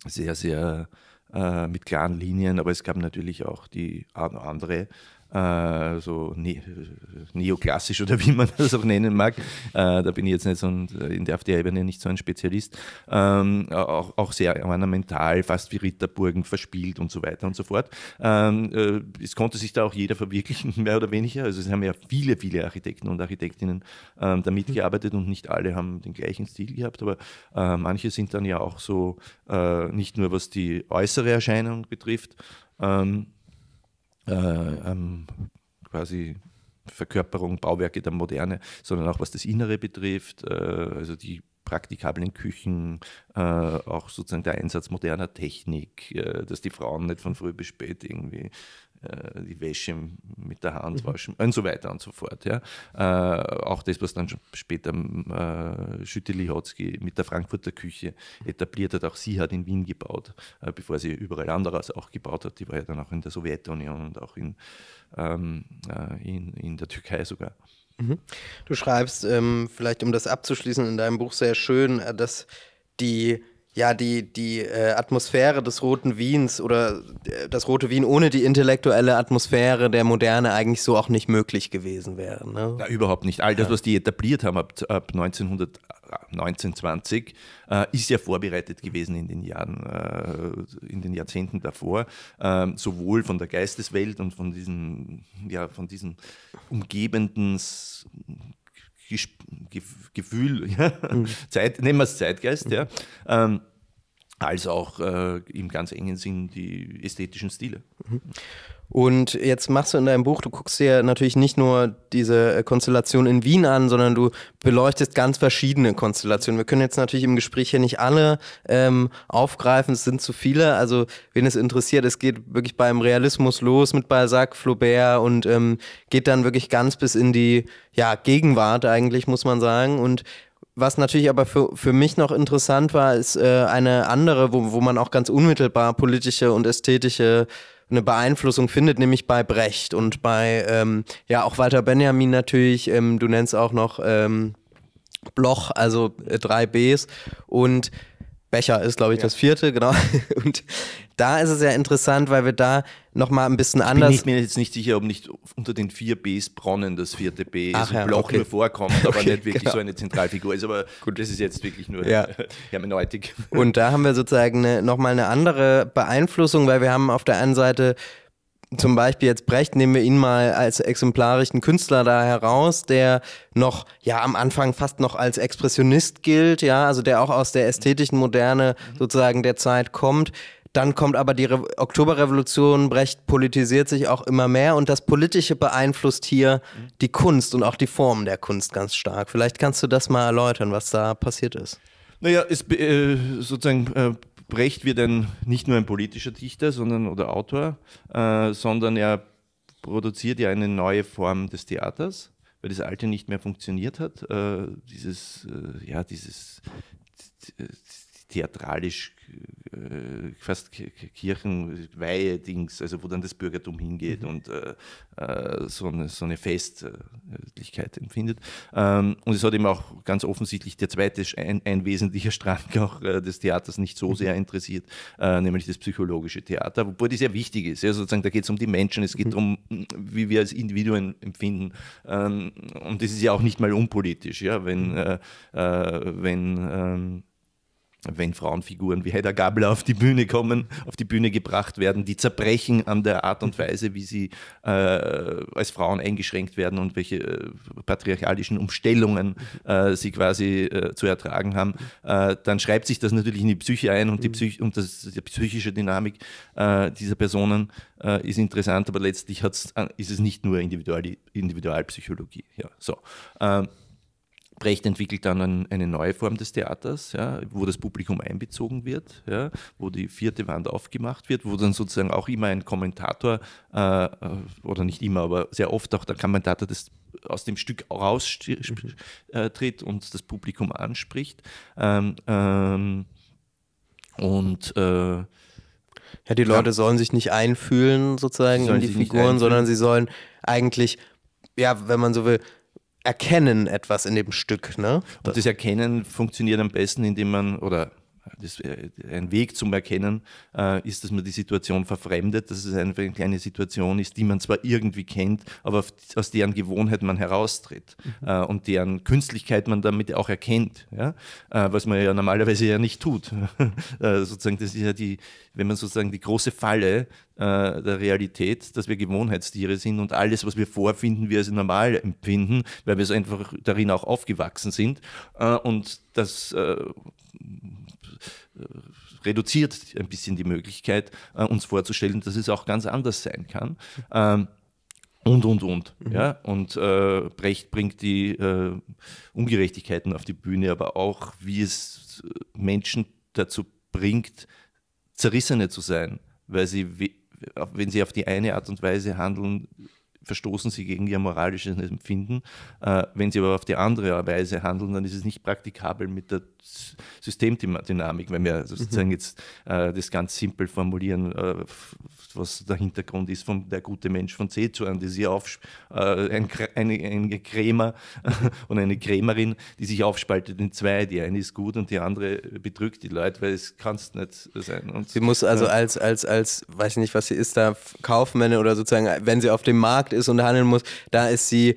sehr, sehr äh, mit klaren Linien, aber es gab natürlich auch die andere äh, so ne neoklassisch oder wie man das auch nennen mag. Äh, da bin ich jetzt nicht so ein, in der, auf der Ebene nicht so ein Spezialist. Ähm, auch, auch, sehr ornamental, fast wie Ritterburgen verspielt und so weiter und so fort. Ähm, äh, es konnte sich da auch jeder verwirklichen, mehr oder weniger. Also es haben ja viele, viele Architekten und Architektinnen ähm, damit gearbeitet und nicht alle haben den gleichen Stil gehabt, aber äh, manche sind dann ja auch so, äh, nicht nur was die äußere Erscheinung betrifft, ähm, äh, ähm, quasi Verkörperung, Bauwerke der Moderne, sondern auch was das Innere betrifft, äh, also die praktikablen Küchen, äh, auch sozusagen der Einsatz moderner Technik, äh, dass die Frauen nicht von früh bis spät irgendwie äh, die Wäsche mit der Hand mhm. waschen und so weiter und so fort. Ja. Äh, auch das, was dann später äh, Schütte Lihotzky mit der Frankfurter Küche etabliert hat, auch sie hat in Wien gebaut, äh, bevor sie überall anders auch gebaut hat. Die war ja dann auch in der Sowjetunion und auch in, ähm, äh, in, in der Türkei sogar. Mhm. Du schreibst, ähm, vielleicht um das abzuschließen, in deinem Buch sehr schön, äh, dass die ja, die, die äh, Atmosphäre des roten Wiens oder äh, das rote Wien ohne die intellektuelle Atmosphäre der Moderne eigentlich so auch nicht möglich gewesen wäre. Ne? Na, überhaupt nicht. All das, ja. was die etabliert haben ab, ab 1900, 1920, äh, äh, ist ja vorbereitet gewesen in den Jahren, äh, in den Jahrzehnten davor, ähm, sowohl von der Geisteswelt und von diesen, ja, von diesen umgebenden Gefühl, ja? Mhm. Zeit, nehmen wir es Zeitgeist, ja, ähm, als auch äh, im ganz engen Sinn die ästhetischen Stile. Mhm. Und jetzt machst du in deinem Buch, du guckst dir natürlich nicht nur diese äh, Konstellation in Wien an, sondern du beleuchtest ganz verschiedene Konstellationen. Wir können jetzt natürlich im Gespräch hier nicht alle ähm, aufgreifen, es sind zu viele. Also wen es interessiert, es geht wirklich beim Realismus los mit Balzac, Flaubert und ähm, geht dann wirklich ganz bis in die ja, Gegenwart eigentlich, muss man sagen. Und was natürlich aber für, für mich noch interessant war, ist äh, eine andere, wo, wo man auch ganz unmittelbar politische und ästhetische eine Beeinflussung findet, nämlich bei Brecht und bei, ähm, ja, auch Walter Benjamin natürlich, ähm, du nennst auch noch ähm, Bloch, also äh, drei Bs. Und Becher ist, glaube ich, ja. das vierte, genau. Und da ist es ja interessant, weil wir da nochmal ein bisschen anders. ich bin mir jetzt nicht sicher, ob nicht unter den vier Bs Bronnen das vierte B ist, also ja, Bloch okay. nur vorkommt, aber okay, nicht wirklich genau. so eine Zentralfigur ist. Aber gut, das ist jetzt wirklich nur ja. Hermeneutik. Und da haben wir sozusagen nochmal eine andere Beeinflussung, weil wir haben auf der einen Seite zum Beispiel jetzt Brecht, nehmen wir ihn mal als exemplarischen Künstler da heraus, der noch, ja, am Anfang fast noch als Expressionist gilt, ja, also der auch aus der ästhetischen Moderne mhm. sozusagen der Zeit kommt. Dann kommt aber die Re Oktoberrevolution, Brecht politisiert sich auch immer mehr und das Politische beeinflusst hier mhm. die Kunst und auch die Form der Kunst ganz stark. Vielleicht kannst du das mal erläutern, was da passiert ist. Naja, ist äh, sozusagen äh, Brecht wird ein, nicht nur ein politischer Dichter sondern, oder Autor, äh, sondern er produziert ja eine neue Form des Theaters, weil das alte nicht mehr funktioniert hat. Äh, dieses, äh, ja, dieses theatralisch, äh, fast Kirchenweihe-Dings, also wo dann das Bürgertum hingeht mhm. und äh, äh so, eine, so eine Festlichkeit empfindet. Ähm, und es hat eben auch ganz offensichtlich der zweite, ein, ein wesentlicher Strang auch äh, des Theaters nicht so mhm. sehr interessiert, äh, nämlich das psychologische Theater, wobei das sehr wichtig ist. Ja, also sozusagen, da geht es um die Menschen, es geht mhm. darum, wie wir als Individuen empfinden. Ähm, und das ist ja auch nicht mal unpolitisch, ja, wenn, mhm. äh, wenn ähm, wenn Frauenfiguren wie Hedda Gabler auf die Bühne kommen, auf die Bühne gebracht werden, die zerbrechen an der Art und mhm. Weise, wie sie äh, als Frauen eingeschränkt werden und welche äh, patriarchalischen Umstellungen mhm. äh, sie quasi äh, zu ertragen haben, mhm. äh, dann schreibt sich das natürlich in die Psyche ein und die, Psych und das, die psychische Dynamik äh, dieser Personen ist interessant, aber letztlich ist es nicht nur Individual Individualpsychologie. Ja, so. Ähm, Brecht entwickelt dann ein, eine neue Form des Theaters, ja, wo das Publikum einbezogen wird, ja, wo die vierte Wand aufgemacht wird, wo dann sozusagen auch immer ein Kommentator, äh, äh oder nicht immer, aber sehr oft auch der Kommentator das aus dem Stück raustritt mhm. äh, und das Publikum anspricht. Ähm, ähm, und äh, ja, die Leute sollen sich nicht einfühlen sozusagen in die Figuren, sondern sie sollen eigentlich, ja, wenn man so will, Erkennen etwas in dem Stück. Ne? Und das Erkennen funktioniert am besten, indem man, oder das, äh, ein Weg zum Erkennen äh, ist, dass man die Situation verfremdet, dass es einfach eine kleine Situation ist, die man zwar irgendwie kennt, aber auf, aus deren Gewohnheit man heraustritt mhm. äh, und deren Künstlichkeit man damit auch erkennt, ja? Äh, was man ja normalerweise ja nicht tut. Äh, sozusagen, das ist ja die, wenn man sozusagen die große Falle äh, der Realität, dass wir Gewohnheitstiere sind und alles, was wir vorfinden, wir als normal empfinden, weil wir so einfach darin auch aufgewachsen sind. und das äh, reduziert ein bisschen die Möglichkeit, äh, uns vorzustellen, dass es auch ganz anders sein kann. Ähm, und, und, und. Mhm. Ja? Und äh, Brecht bringt die äh, Ungerechtigkeiten auf die Bühne, aber auch, wie es äh, Menschen dazu bringt, zerrissene zu sein, weil sie, wenn sie auf die eine Art und Weise handeln, verstoßen sie gegen ihr moralisches Empfinden. Äh, wenn sie aber auf die andere Weise handeln, dann ist es nicht praktikabel mit der Systemdynamik, wenn wir mhm. sozusagen mhm. jetzt äh, das ganz simpel formulieren, äh, was der Hintergrund ist von der gute Mensch von Cezuan, die sich auf, äh, ein, eine, eine Krämer und eine Krämerin, die sich aufspaltet in zwei. Die eine ist gut und die andere bedrückt die Leute, weil es kann es nicht sein. Und, sie muss also als, als, als, weiß ich nicht, was sie ist, da Kaufmänner oder sozusagen, wenn sie auf dem Markt ist und handeln muss, da ist sie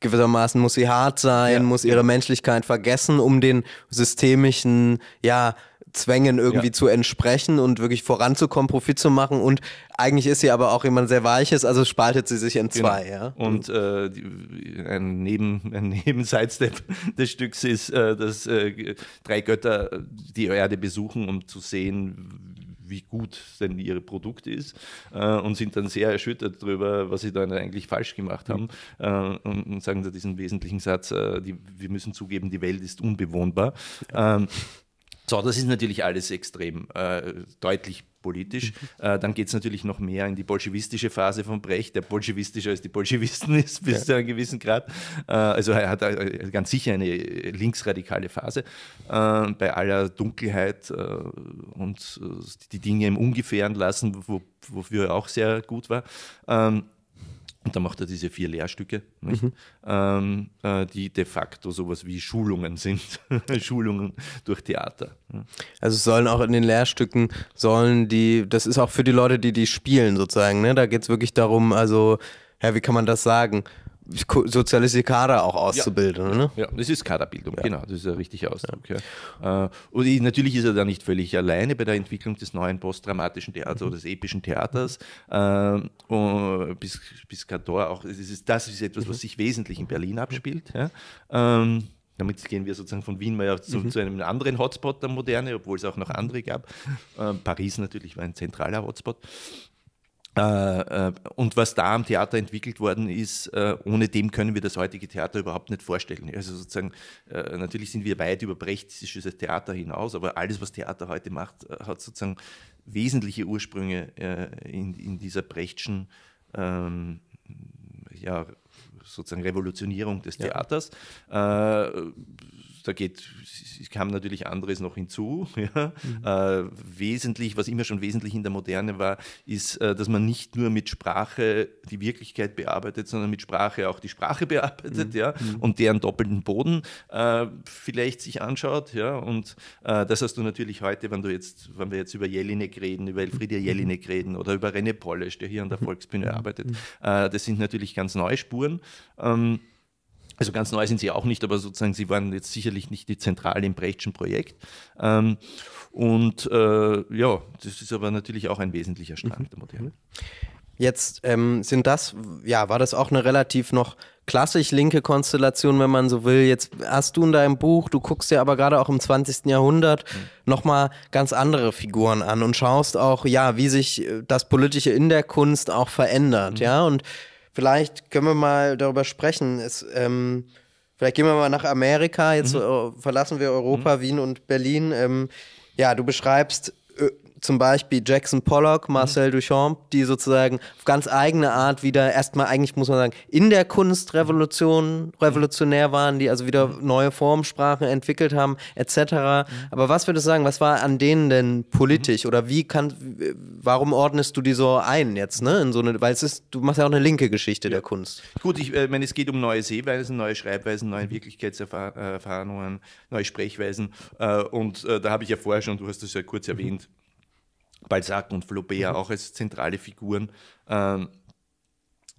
gewissermaßen muss sie hart sein, ja. muss ihre Menschlichkeit vergessen, um den systemischen, ja, Zwängen irgendwie ja. zu entsprechen und wirklich voranzukommen, Profit zu machen. Und eigentlich ist sie aber auch jemand sehr Weiches, also spaltet sie sich in zwei. Genau. Ja? Und äh, ein, Neben, ein Nebenside-Step des Stücks ist, äh, dass äh, drei Götter die Erde besuchen, um zu sehen, wie gut denn ihr Produkt ist äh, und sind dann sehr erschüttert darüber, was sie dann eigentlich falsch gemacht haben äh, und, und, sagen da diesen wesentlichen Satz, äh, die, wir müssen zugeben, die Welt ist unbewohnbar. Ähm, so, das ist natürlich alles extrem äh, deutlich politisch. Mhm. Äh, dann geht es natürlich noch mehr in die bolschewistische Phase von Brecht, der bolschewistischer als die Bolschewisten ist, bis ja. zu einem gewissen Grad. Äh, also er hat äh, äh, ganz sicher eine linksradikale Phase. Äh, bei aller Dunkelheit und die Dinge im Ungefähren lassen, wo, wofür er auch sehr gut war. Ähm, und da macht er diese vier Lehrstücke, mhm. ähm, äh, die de facto sowas wie Schulungen sind, Schulungen durch Theater. Ne? Also sollen auch in den Lehrstücken, sollen die, das ist auch für die Leute, die die spielen sozusagen, ne? da geht es wirklich darum, also, ja, wie kann man das sagen? sozialistische Kader auch auszubilden. Ja, ne? ja das ist Kaderbildung, ja. genau, das ist der richtige Ausdruck. Ja. Äh, und natürlich ist er da nicht völlig alleine bei der Entwicklung des neuen postdramatischen Theaters mhm. oder des epischen Theaters. Äh, und bis, bis Cador auch, das ist, das ist etwas, was mhm. sich wesentlich in Berlin mhm. abspielt. Ähm, damit gehen wir sozusagen von Wien mal zu, mhm. zu, einem anderen Hotspot der Moderne, obwohl es auch noch andere gab. Äh, Paris natürlich war ein zentraler Hotspot. Äh, äh, und was da am Theater entwickelt worden ist, äh, ohne dem können wir das heutige Theater überhaupt nicht vorstellen. Also sozusagen, natürlich sind wir weit über brechtisches Theater hinaus, aber alles, was Theater heute macht, hat sozusagen wesentliche Ursprünge in, in dieser brechtschen ähm, ja, sozusagen Revolutionierung des Theaters. Ja. Äh, da geht, kam natürlich anderes noch hinzu. Ja. Mhm. Äh, wesentlich, was immer schon wesentlich in der Moderne war, ist, äh, dass man nicht nur mit Sprache die Wirklichkeit bearbeitet, sondern mit Sprache auch die Sprache bearbeitet, mhm. ja, mhm. und deren doppelten Boden äh, vielleicht sich anschaut, ja. Und äh, das hast du natürlich heute, wenn du jetzt, wenn wir jetzt über Jelinek reden, über Elfriede mhm. Jelinek reden oder über René Polisch, der hier an der mhm. Volksbühne arbeitet. Äh, das sind natürlich ganz neue Spuren. Ähm, also ganz neu sind sie auch nicht, aber sozusagen sie waren jetzt sicherlich nicht die Zentrale im Brechtschen Projekt. Ähm, und äh, ja, das ist aber natürlich auch ein wesentlicher Strang mhm. der Moderne. Mhm. Jetzt ähm, sind das, ja, war das auch eine relativ noch klassisch linke Konstellation, wenn man so will. Jetzt hast du in deinem Buch, du guckst dir aber gerade auch im 20. Jahrhundert mhm. nochmal ganz andere Figuren an und schaust auch, ja, wie sich äh, das Politische in der Kunst auch verändert, mhm. ja. Und vielleicht können wir mal darüber sprechen. Es, ähm, vielleicht gehen wir mal nach Amerika, jetzt mhm. Äh, verlassen wir Europa, mhm. Wien und Berlin. Ähm, ja, du beschreibst zum Beispiel Jackson Pollock, mhm. Marcel mhm. Duchamp, die sozusagen auf ganz eigene Art wieder erstmal eigentlich muss man sagen, in der Kunstrevolution mhm. revolutionär waren, die also wieder mhm. neue Formsprachen entwickelt haben, etc. Mhm. Aber was würdest du sagen, was war an denen denn politisch mhm. oder wie kann warum ordnest du die so ein jetzt, ne, in so eine weil es ist du machst ja auch eine linke Geschichte ja. der Kunst. Gut, ich meine, äh, es geht um neue Sehweisen, neue Schreibweisen, neue Wirklichkeitserfahrungen, äh, neue Sprechweisen äh, und da habe ich ja vorher schon, du hast das ja kurz erwähnt Balzac und Flaubert mhm. auch als zentrale Figuren ähm,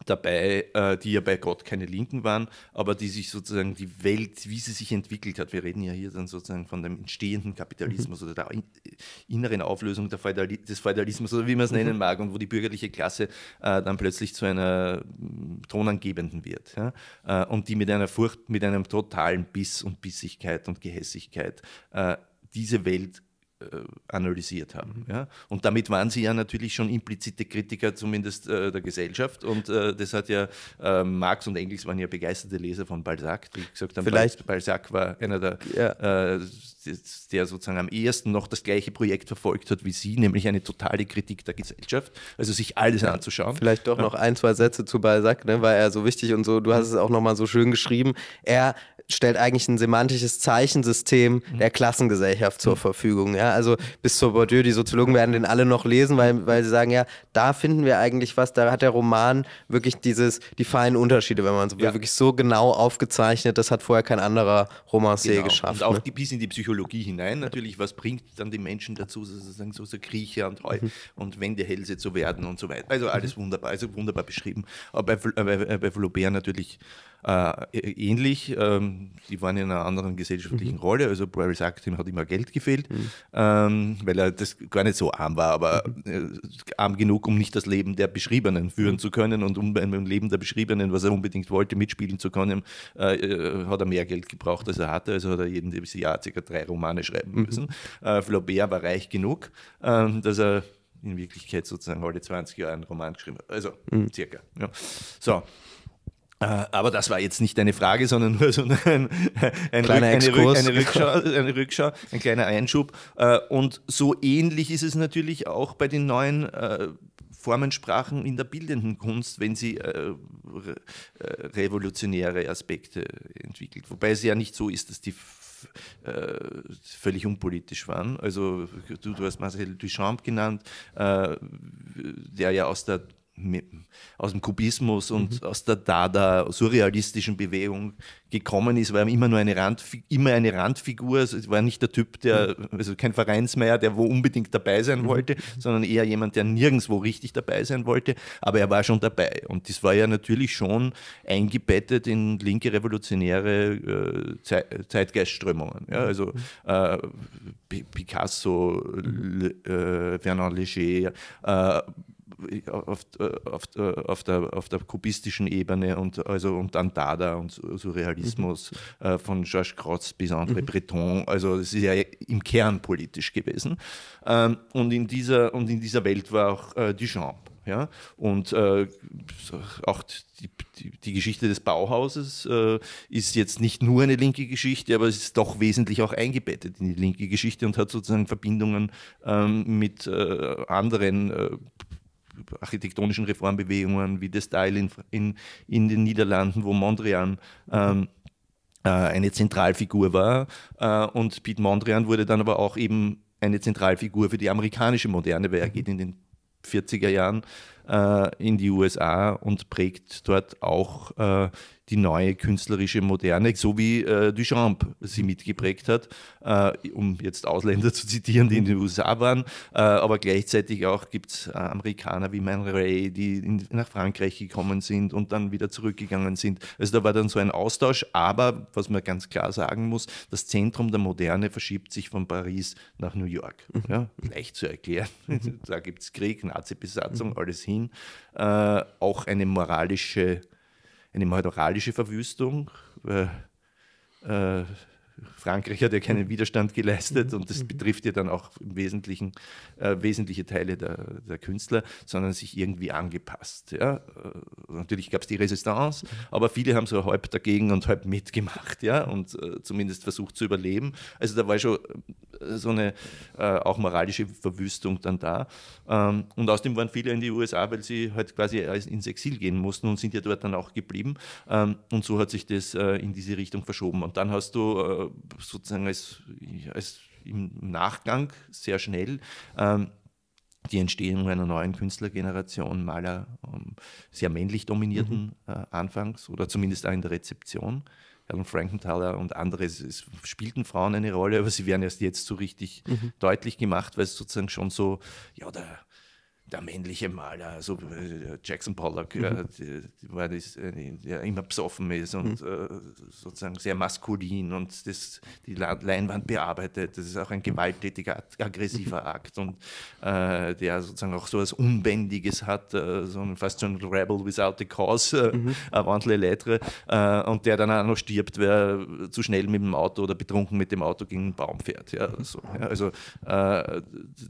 dabei, äh, die ja bei Gott keine Linken waren, aber die sich sozusagen die Welt, wie sie sich entwickelt hat, wir reden ja hier dann sozusagen von dem entstehenden Kapitalismus mhm. oder der in, inneren Auflösung Feudali des Feudalismus oder wie man es mhm. nennen mhm. mag und wo die bürgerliche Klasse äh, dann plötzlich zu einer äh, mm, Tonangebenden wird ja? Äh, und die mit einer Furcht, mit einem totalen Biss und Bissigkeit und Gehässigkeit äh, diese Welt äh, analysiert haben. Mhm. Ja? Und damit waren sie ja natürlich schon implizite Kritiker zumindest äh, der Gesellschaft. Und äh, das hat ja äh, Marx und Engels waren ja begeisterte Leser von Balzac, die gesagt haben, Vielleicht. Balzac war einer der ja. Äh, der sozusagen am ehesten noch das gleiche Projekt verfolgt hat wie Sie, nämlich eine totale Kritik der Gesellschaft, also sich alles anzuschauen. Vielleicht doch ja. noch ein, zwei Sätze zu Balzac, ne, weil er so wichtig und so, du hast mhm. es auch nochmal so schön geschrieben, er stellt eigentlich ein semantisches Zeichensystem mhm. der Klassengesellschaft zur mhm. Verfügung. Ja? Also bis zur Bordieu, die Soziologen werden den alle noch lesen, weil, weil sie sagen, ja, da finden wir eigentlich was, da hat der Roman wirklich dieses, die feinen Unterschiede, wenn man so ja. wirklich so genau aufgezeichnet, das hat vorher kein anderer Romancier genau. geschafft. Und auch ne? bis in die Psychologie Psychologie hinein natürlich, was bringt dann die Menschen dazu, sozusagen so, so Kriecher und Heu mhm. und Wendehälse zu werden und so weiter. Also mhm. alles wunderbar, also wunderbar beschrieben. Aber bei, äh, bei, äh, bei Flaubert natürlich äh, ähnlich. Ähm, die waren in einer anderen gesellschaftlichen mhm. Rolle. Also Boris Acton hat immer Geld gefehlt, mhm. ähm, weil er das gar nicht so arm war, aber mhm. Äh, arm genug, um nicht das Leben der Beschriebenen führen mhm. zu können und um beim Leben der Beschriebenen, was er unbedingt wollte, mitspielen zu können, äh, äh, hat er mehr Geld gebraucht, als er hatte. Also hat er jedes Jahr circa drei Romane schreiben mhm. müssen. Äh, Flaubert war reich genug, äh, dass er in Wirklichkeit sozusagen alle 20 Jahre einen Roman geschrieben hat. Also mhm. circa. Ja. So. Äh, aber das war jetzt nicht eine Frage, sondern nur so ein, ein Rück, eine, eine, Rückschau, eine, Rückschau, ein kleiner Einschub. Äh, und so ähnlich ist es natürlich auch bei den neuen äh, Formensprachen in der bildenden Kunst, wenn sie revolutionäre Aspekte entwickelt. Wobei es ja nicht so ist, dass die völlig unpolitisch waren. Also du, du hast Marcel Duchamp genannt, der ja aus der aus dem Kubismus und mhm. aus der Dada surrealistischen Bewegung gekommen ist, war immer nur eine, Randfi immer eine Randfigur. Also es war nicht der Typ, der, mhm. also kein Vereinsmeier, der wo unbedingt dabei sein mhm. wollte, sondern eher jemand, der nirgendwo richtig dabei sein wollte. Aber er war schon dabei. Und das war ja natürlich schon eingebettet in linke revolutionäre äh, Zeit, Zeitgeistströmungen. Ja, also mhm. äh, Picasso, Le, äh, Fernand Léger, äh, auf, äh, auf, äh, auf, der, auf der kubistischen Ebene und, also, und dann Dada und Surrealismus mhm. äh, von Georges Crotz bis André mhm. Breton. Also es ist ja im Kern politisch gewesen. Ähm, und, in dieser, und in dieser Welt war auch äh, Duchamp. Ja? Und äh, auch die, die, die, Geschichte des Bauhauses äh, ist jetzt nicht nur eine linke Geschichte, aber es ist doch wesentlich auch eingebettet in die linke Geschichte und hat sozusagen Verbindungen ähm, mit äh, anderen äh, architektonischen Reformbewegungen wie das Teil in, in, in den Niederlanden, wo Mondrian ähm, äh, eine Zentralfigur war. Äh, und Piet Mondrian wurde dann aber auch eben eine Zentralfigur für die amerikanische Moderne, weil er mhm. geht in den 40er Jahren äh, in die USA und prägt dort auch äh, die neue künstlerische Moderne, so wie äh, Duchamp sie mitgeprägt hat, äh, um jetzt Ausländer zu zitieren, die in den USA waren, äh, aber gleichzeitig auch gibt es äh, Amerikaner wie Man Ray, die in, nach Frankreich gekommen sind und dann wieder zurückgegangen sind. Also da war dann so ein Austausch, aber was man ganz klar sagen muss, das Zentrum der Moderne verschiebt sich von Paris nach New York. Mhm. Ja? Leicht zu erklären. Mhm. da gibt es Krieg, Nazi-Besatzung, alles hin. Äh, auch eine moralische eine moralische Verwüstung, weil äh, äh Frankreich hat ja keinen mhm. Widerstand geleistet mhm. und das mhm. betrifft ja dann auch im Wesentlichen äh, wesentliche Teile der, der, Künstler, sondern sich irgendwie angepasst. Ja? Äh, natürlich gab es die Resistance, aber viele haben so halb dagegen und halb mitgemacht ja? und äh, zumindest versucht zu überleben. Also da war schon äh, so eine äh, auch moralische Verwüstung dann da. Ähm, und außerdem waren viele in die USA, weil sie halt quasi ins Exil gehen mussten und sind ja dort dann auch geblieben. Ähm, und so hat sich das äh, in diese Richtung verschoben. Und dann hast du sozusagen als, als im Nachgang sehr schnell ähm, die Entstehung einer neuen Künstlergeneration, Maler ähm, sehr männlich dominierten mhm. äh, anfangs oder zumindest auch in der Rezeption. Helen Frankenthaler und andere es, es spielten Frauen eine Rolle, aber sie werden erst jetzt so richtig mhm. deutlich gemacht, weil es sozusagen schon so, ja, der der männliche Maler, so also, äh, Jackson Pollock, mhm. der, äh, der, immer besoffen ist und mhm. Äh, sozusagen sehr maskulin und das, die Leinwand bearbeitet. Das ist auch ein gewalttätiger, aggressiver mhm. Akt und äh, der sozusagen auch so etwas Unbändiges hat, so ein fast schon Rebel without a cause, mhm. avant les lettres, äh, und der dann auch noch stirbt, wer zu schnell mit dem Auto oder betrunken mit dem Auto gegen einen Baum fährt. Ja, so, ja. Also äh,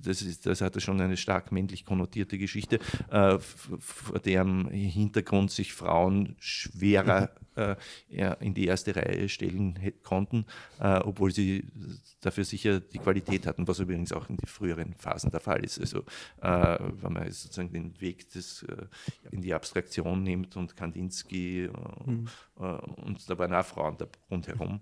das, ist, das hatte schon eine stark männlich konnotierte konnotierte Geschichte, äh, vor deren Hintergrund sich Frauen schwerer äh, in die erste Reihe stellen konnten, äh, obwohl sie dafür sicher die Qualität hatten, was übrigens auch in den früheren Phasen der Fall ist. Also äh, wenn man sozusagen den Weg des, äh, in die Abstraktion nimmt und Kandinsky äh, mhm. und da waren auch Frauen da rundherum,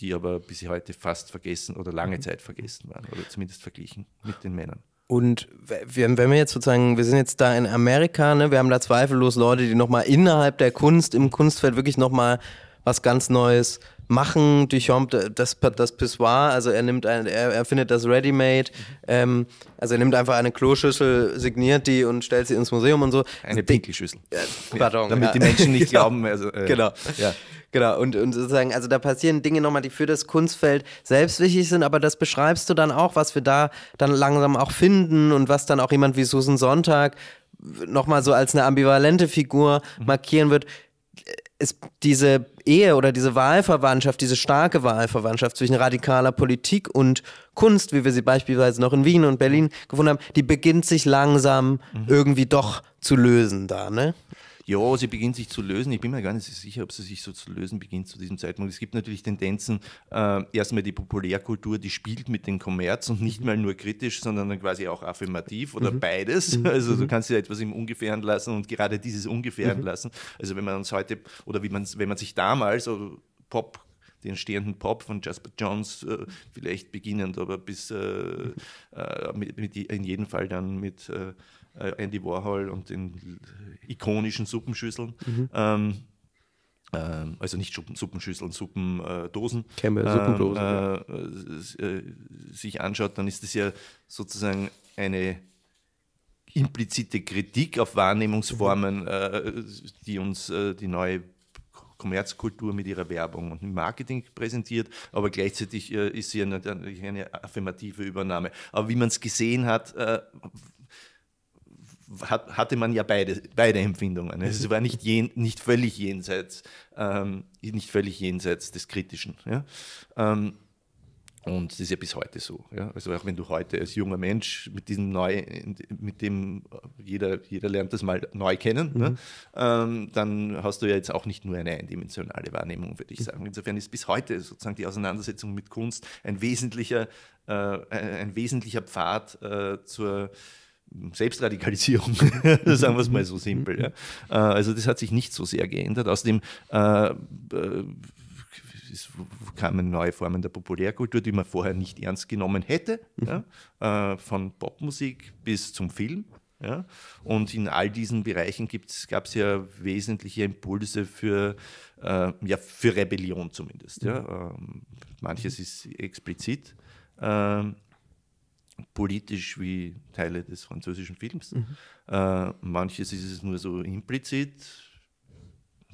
die aber bis heute fast vergessen oder lange mhm. Zeit vergessen waren oder zumindest verglichen mit den Männern. Und wenn wir jetzt sozusagen, wir sind jetzt da in Amerika, ne? wir haben da zweifellos Leute, die nochmal innerhalb der Kunst, im Kunstfeld wirklich nochmal was ganz Neues machen Duchamp das, das Pissoir, also er nimmt ein, er, er findet das Ready-Made, ähm, also er nimmt einfach eine Kloschüssel, signiert die und stellt sie ins Museum und so. Eine Pinkelschüssel. Ja, pardon. Ja, damit ja. die Menschen nicht genau. glauben. Also, äh, genau. Ja. Genau, und, und sozusagen, also da passieren Dinge nochmal, die für das Kunstfeld selbst wichtig sind, aber das beschreibst du dann auch, was wir da dann langsam auch finden und was dann auch jemand wie Susan Sonntag nochmal so als eine ambivalente Figur mhm. markieren wird. Ist äh, diese Ehe oder diese Wahlverwandtschaft, diese starke Wahlverwandtschaft zwischen radikaler Politik und Kunst, wie wir sie beispielsweise noch in Wien und Berlin gefunden haben, die beginnt sich langsam mhm. irgendwie doch zu lösen da, ne? ja, sie beginnt sich zu lösen. Ich bin mir gar nicht sicher, ob sie sich so zu lösen beginnt zu diesem Zeitpunkt. Es gibt natürlich Tendenzen, äh, erstmal die Populärkultur, die spielt mit dem Kommerz und nicht mhm. mal nur kritisch, sondern dann quasi auch affirmativ oder mhm. beides. Mhm. Also du mhm. kannst ja etwas im Ungefähren lassen und gerade dieses Ungefähren mhm. lassen. Also wenn man uns heute, oder wie wenn man sich damals oder also Pop den stehenden Pop von Jasper Johns äh, vielleicht beginnend, aber bis äh, mhm. äh, mit, mit, in jedem Fall dann mit äh, äh, Andy Warhol und den ikonischen Suppenschüsseln. Mhm. Ähm, ähm, also nicht Suppen, äh, Suppenschüsseln, ähm, Suppendosen. Äh, Kämme, äh, Suppendosen. sich anschaut, dann ist das ja sozusagen eine implizite Kritik auf Wahrnehmungsformen, mhm. Äh, die uns die neue Kommerzkultur mit ihrer Werbung und Marketing präsentiert, aber gleichzeitig äh, ist sie eine, eine, affirmative Übernahme. Aber wie man es gesehen hat, äh, hat, hatte man ja beide, beide Empfindungen. es mhm. war nicht, jen, nicht, völlig jenseits, ähm, nicht völlig jenseits des Kritischen. Ja? Ähm, und das ist ja bis heute so. Ja? Also auch wenn du heute als junger Mensch mit diesem neu, mit dem jeder, jeder lernt das mal neu kennen, ne? mhm. ne? ähm, dann hast du ja jetzt auch nicht nur eine eindimensionale Wahrnehmung, würde ich mhm. sagen. Insofern ist bis heute sozusagen die Auseinandersetzung mit Kunst ein wesentlicher, äh, ein wesentlicher Pfad äh, zur Selbstradikalisierung, sagen wir es mal so simpel. Ja. Äh, also das hat sich nicht so sehr geändert. Außerdem äh, äh, es kamen neue Formen der Populärkultur, die man vorher nicht ernst genommen hätte, ja, äh, von Popmusik bis zum Film. Ja. Und in all diesen Bereichen gab es ja wesentliche Impulse für, äh, ja, für Rebellion zumindest. Ja. Ähm, manches ist explizit. Ähm, politisch wie Teile des französischen Films. Mhm. Äh, manches ist es nur so implizit,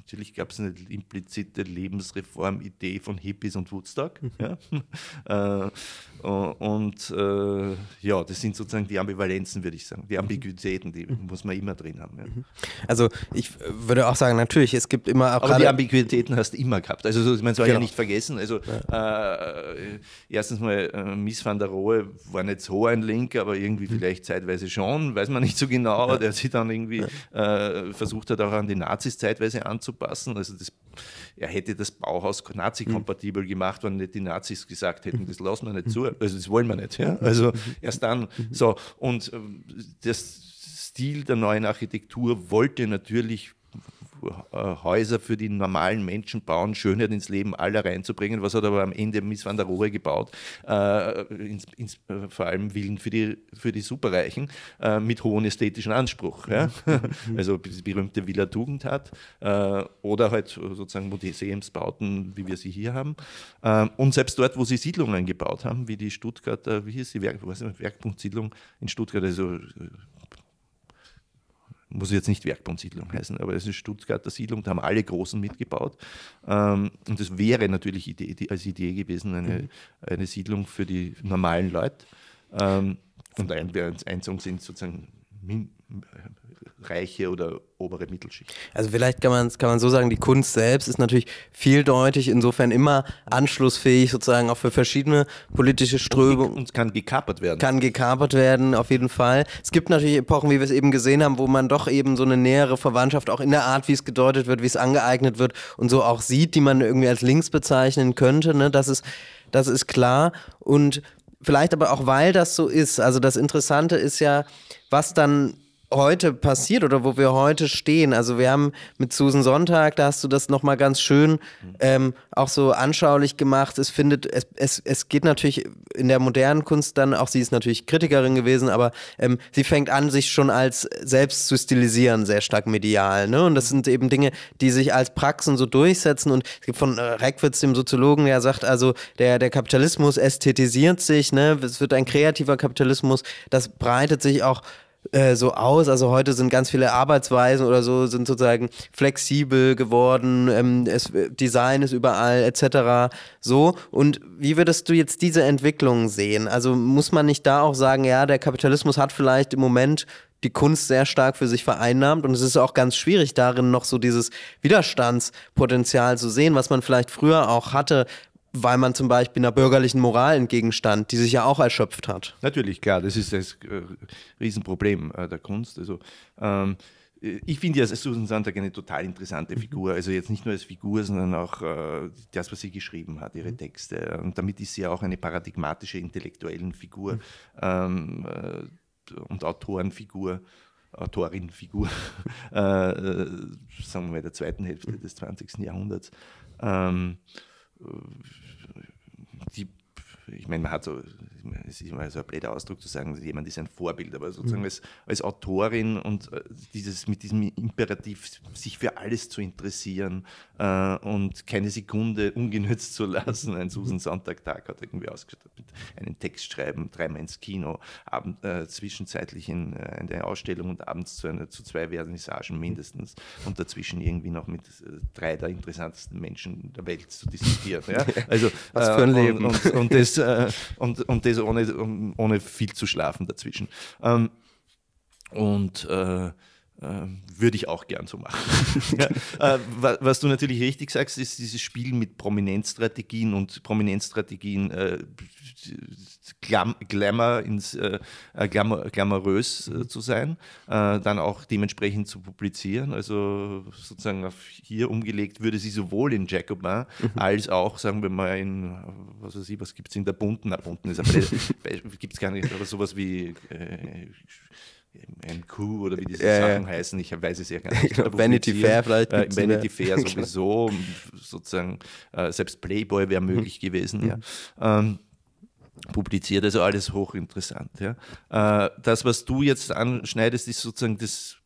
Natürlich gab es eine implizite Lebensreform-Idee von Hippies und Woodstock. Mhm. Ja? Äh, äh, und äh, ja, das sind sozusagen die Ambivalenzen, würde ich sagen. Die mhm. Ambiguitäten, die mhm. muss man immer drin haben. Ja. Also ich würde auch sagen, natürlich, es gibt immer auch. Aber die Ambiguitäten hast du immer gehabt. Also man soll genau. ja nicht vergessen. Also äh, erstens mal, äh, Miss van der Rohe war nicht so ein Link, aber irgendwie vielleicht zeitweise schon, weiß man nicht so genau. Der sich dann irgendwie äh, versucht hat, auch an die Nazis zeitweise anzupassen passen. Also das, er hätte das Bauhaus nazi-kompatibel mhm. gemacht, wenn nicht die Nazis gesagt hätten, mhm. das lassen wir nicht zu, mhm. also das wollen wir nicht. Ja? Also erst dann. So, und ähm, das Stil der neuen Architektur wollte natürlich Häuser für die normalen Menschen bauen, Schönheit ins Leben aller reinzubringen. Was hat aber am Ende Miss van der Rohe gebaut? Äh, ins, ins, äh, vor allem Willen für die, für die Superreichen äh, mit hohem ästhetischen Anspruch. Ja? also die berühmte Villa Tugend hat äh, oder halt sozusagen Museumsbauten, wie wir sie hier haben. Äh, und selbst dort, wo sie Siedlungen gebaut haben, wie die Stuttgarter, wie hieß die Werk, Werkpunktsiedlung in Stuttgart, also muss jetzt nicht Werkbundsiedlung heißen, aber es ist eine Stuttgarter Siedlung, da haben alle Großen mitgebaut. Ähm, und das wäre natürlich Idee, als Idee gewesen, eine, mhm. eine Siedlung für die normalen Leute. Ähm, und ein, Einzung sind sozusagen reiche oder obere Mittelschicht. Also vielleicht kann man kann man so sagen, die Kunst selbst ist natürlich vieldeutig, insofern immer anschlussfähig sozusagen auch für verschiedene politische Strömungen. Und, kann gekapert werden. Kann gekapert werden, auf jeden Fall. Es gibt natürlich Epochen, wie wir es eben gesehen haben, wo man doch eben so eine nähere Verwandtschaft auch in der Art, wie es gedeutet wird, wie es angeeignet wird und so auch sieht, die man irgendwie als links bezeichnen könnte. Ne? Das, ist, das ist klar und vielleicht aber auch, weil das so ist. Also das Interessante ist ja, was dann heute passiert oder wo wir heute stehen. Also wir haben mit Susan Sonntag, da hast du das nochmal ganz schön ähm, auch so anschaulich gemacht. Es findet, es, es, es geht natürlich in der modernen Kunst dann, auch sie ist natürlich Kritikerin gewesen, aber ähm, sie fängt an, sich schon als selbst zu stilisieren, sehr stark medial. Ne? Und das mhm. sind eben Dinge, die sich als Praxen so durchsetzen. Und es gibt von äh, Reckwitz, dem Soziologen, der sagt, also der, der Kapitalismus ästhetisiert sich, ne? es wird ein kreativer Kapitalismus, das breitet sich auch äh, so aus. Also heute sind ganz viele Arbeitsweisen oder so, sind sozusagen flexibel geworden, ähm, es, Design ist überall etc. So, und wie würdest du jetzt diese Entwicklung sehen? Also muss man nicht da auch sagen, ja, der Kapitalismus hat vielleicht im Moment die Kunst sehr stark für sich vereinnahmt und es ist auch ganz schwierig darin noch so dieses Widerstandspotenzial zu sehen, was man vielleicht früher auch hatte, weil man zum Beispiel einer bürgerlichen Moral entgegenstand, die sich ja auch erschöpft hat. Natürlich, klar, das ist das äh, Riesenproblem äh, der Kunst. Also, ähm, ich finde ja Susan Sontag eine total interessante mhm. Figur. Also jetzt nicht nur als Figur, sondern auch äh, das, was sie geschrieben hat, ihre mhm. Texte. Und damit ist sie ja auch eine paradigmatische intellektuelle Figur mhm. ähm, äh, und Autorenfigur. Autorinfigur, sagen wir, mal, der zweiten Hälfte des 20. Jahrhunderts. Ähm, die ich meine, man hat so, es ist immer so ein blöder Ausdruck zu sagen, jemand ist ein Vorbild, aber sozusagen mhm. als, als Autorin und äh, dieses mit diesem Imperativ, sich für alles zu interessieren äh, und keine Sekunde ungenützt zu lassen. Ein Susan Sonntag-Tag hat irgendwie ausgestattet mit einem Text schreiben, dreimal ins Kino, abend, äh, zwischenzeitlich in äh, eine Ausstellung und abends zu, einer, zu zwei Vernissagen mindestens und dazwischen irgendwie noch mit äh, drei der interessantesten Menschen der Welt zu diskutieren. Ja? Also, Was äh, für ein Leben. Und, und, und das äh, und, und das ohne, ohne viel zu schlafen dazwischen. Ähm, und äh, ähm, würde ich auch gern so machen. ja, äh, was du natürlich richtig sagst, ist dieses Spiel mit Prominenzstrategien und Prominenzstrategien äh, Glam Glamour ins äh, äh Glamour, glamourös äh, mhm. zu sein, äh, dann auch dementsprechend zu publizieren. Also sozusagen auf hier umgelegt würde sie sowohl in Jacobin mhm. als auch, sagen wir mal, in was weiß ich, was gibt es in der bunten, na bunten ist aber gibt es gar nicht, aber sowas wie MQ oder wie diese ja, Sachen ja. heißen, ich weiß es ja gar nicht. Genau, Vanity Fair vielleicht. Äh, Vanity Fair genau. sowieso, sozusagen, äh, selbst Playboy wäre mhm. möglich mhm. gewesen, ja. Mhm. Ähm, publiziert, also alles hochinteressant. Ja. Äh, das, was du jetzt anschneidest, ist sozusagen das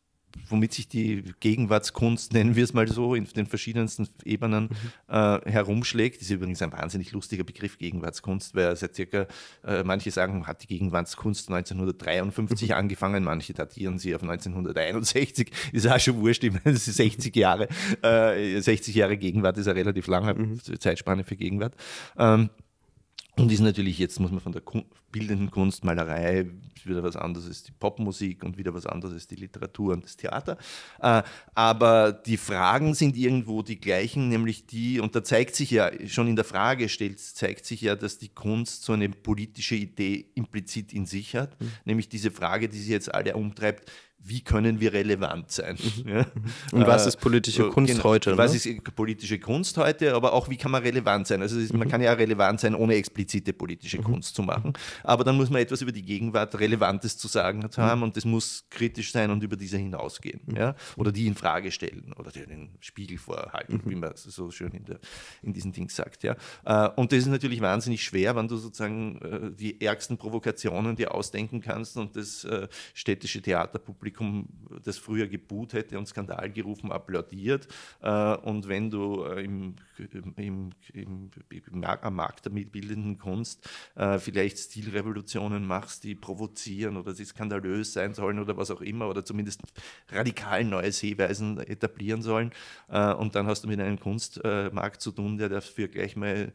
womit sich die Gegenwartskunst, nennen wir es mal so, in den verschiedensten Ebenen mhm. äh, herumschlägt. Das ist übrigens ein wahnsinnig lustiger Begriff, Gegenwartskunst, weil seit circa, äh, manche sagen, hat die Gegenwartskunst 1953 mhm. angefangen, manche datieren sie auf 1961. Ist auch schon wurscht, ich meine, 60 Jahre. Äh, 60 Jahre Gegenwart ist eine relativ lange mhm. Zeitspanne für Gegenwart. Ähm, und ist natürlich jetzt, muss man von der bildenden Kunst, Malerei, wieder was anderes ist die Popmusik und wieder was anderes ist die Literatur und das Theater. Äh, aber die Fragen sind irgendwo die gleichen, nämlich die, und da zeigt sich ja, schon in der Frage stellt, zeigt sich ja, dass die Kunst so eine politische Idee implizit in sich hat, mhm. nämlich diese Frage, die sie jetzt alle umtreibt, wie können wir relevant sein? Mhm. Ja? Mhm. Und was äh, ist politische Kunst genau. heute? Ne? Was ist politische Kunst heute, aber auch wie kann man relevant sein? Also ist, man mhm. kann ja relevant sein, ohne explizite politische mhm. Kunst zu machen aber dann muss man etwas über die Gegenwart Relevantes zu sagen mhm. haben und das muss kritisch sein und über diese hinausgehen. Ja? Oder die in Frage stellen oder den Spiegel vorhalten, mhm. wie man so schön in, der, in diesen Dings sagt. Ja? Äh, und das ist natürlich wahnsinnig schwer, wenn du sozusagen äh, die ärgsten Provokationen dir ausdenken kannst und das äh, städtische Theaterpublikum, das früher geboot hätte und Skandal gerufen, applaudiert. Und wenn du im, im, im, im am Markt der mitbildenden Kunst vielleicht Stil Revolutionen machst, die provozieren oder die skandalös sein sollen oder was auch immer oder zumindest radikal neue Sehweisen etablieren sollen. Äh, und dann hast du mit einem Kunstmarkt äh, zu tun, der dafür gleich mal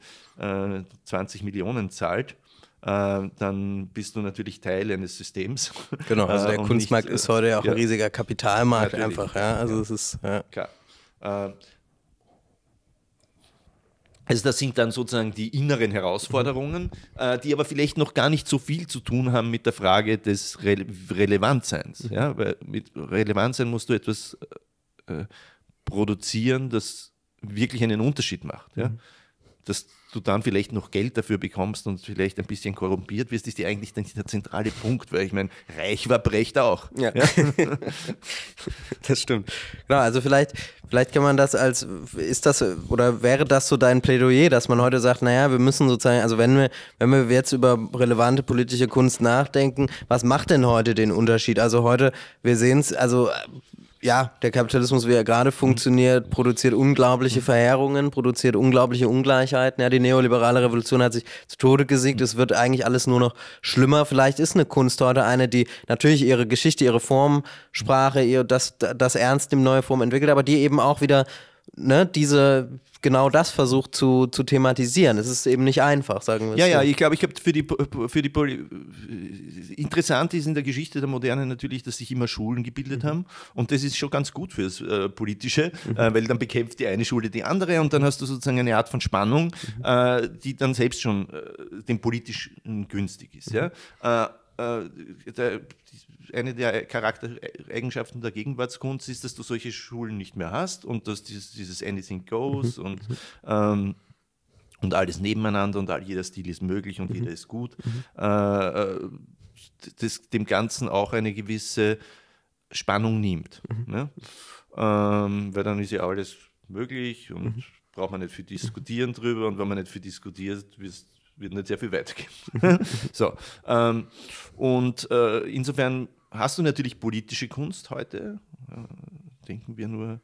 20 äh, Millionen zahlt dann bist du natürlich Teil eines Systems. Genau, also der Kunstmarkt nicht, ist heute auch ja, ein riesiger Kapitalmarkt natürlich. einfach. Ja? Also es ist, ja. Klar. Also das sind dann sozusagen die inneren Herausforderungen, mhm. äh, die aber vielleicht noch gar nicht so viel zu tun haben mit der Frage des Re Relevantseins. Mhm. Ja? Weil mit Relevantsein musst du etwas äh, produzieren, das wirklich einen Unterschied macht. Ja? Mhm. Das du dann vielleicht noch Geld dafür bekommst und vielleicht ein bisschen korrumpiert wirst, ist die eigentlich der zentrale Punkt, weil ich meine, reich war Brecht auch. Ja. ja? das stimmt. Genau, also vielleicht, vielleicht kann man das als, ist das, oder wäre das so dein Plädoyer, dass man heute sagt, naja, wir müssen sozusagen, also wenn wir, wenn wir jetzt über relevante politische Kunst nachdenken, was macht denn heute den Unterschied? Also heute, wir sehen es, also ja, der Kapitalismus, wie er gerade funktioniert, produziert unglaubliche Verheerungen, produziert unglaubliche Ungleichheiten. Ja, die neoliberale Revolution hat sich zu Tode gesiegt. Es wird eigentlich alles nur noch schlimmer. Vielleicht ist eine Kunst heute eine, die natürlich ihre Geschichte, ihre Formsprache, ihr, das, das Ernst im neue Form entwickelt, aber die eben auch wieder ne, diese genau das versucht zu, zu thematisieren. Es ist eben nicht einfach, sagen wir ja, es. Ja, ja, ich glaube, ich habe für die, für die Poli interessant ist in der Geschichte der Moderne natürlich, dass sich immer Schulen gebildet mhm. haben und das ist schon ganz gut fürs äh, Politische, äh, mhm. äh, weil dann bekämpft die eine Schule die andere und dann hast du sozusagen eine Art von Spannung, mhm. äh, die dann selbst schon äh, dem Politischen günstig ist. Ja? Mhm. Äh, der eine der Charaktereigenschaften der Gegenwartskunst ist, dass du solche Schulen nicht mehr hast und dass dieses, dieses Anything Goes mhm. und, mhm. ähm, und alles nebeneinander und all, jeder Stil ist möglich und mhm. jeder ist gut, mhm. Äh, äh, das, dem Ganzen auch eine gewisse Spannung nimmt. Mhm. Ne? Ähm, weil dann ist ja alles möglich und mhm. braucht man nicht viel diskutieren drüber und wenn man nicht viel diskutiert, wirst wird nicht sehr viel weitergehen. so, ähm, und äh, insofern hast du natürlich politische Kunst heute. Äh, denken wir nur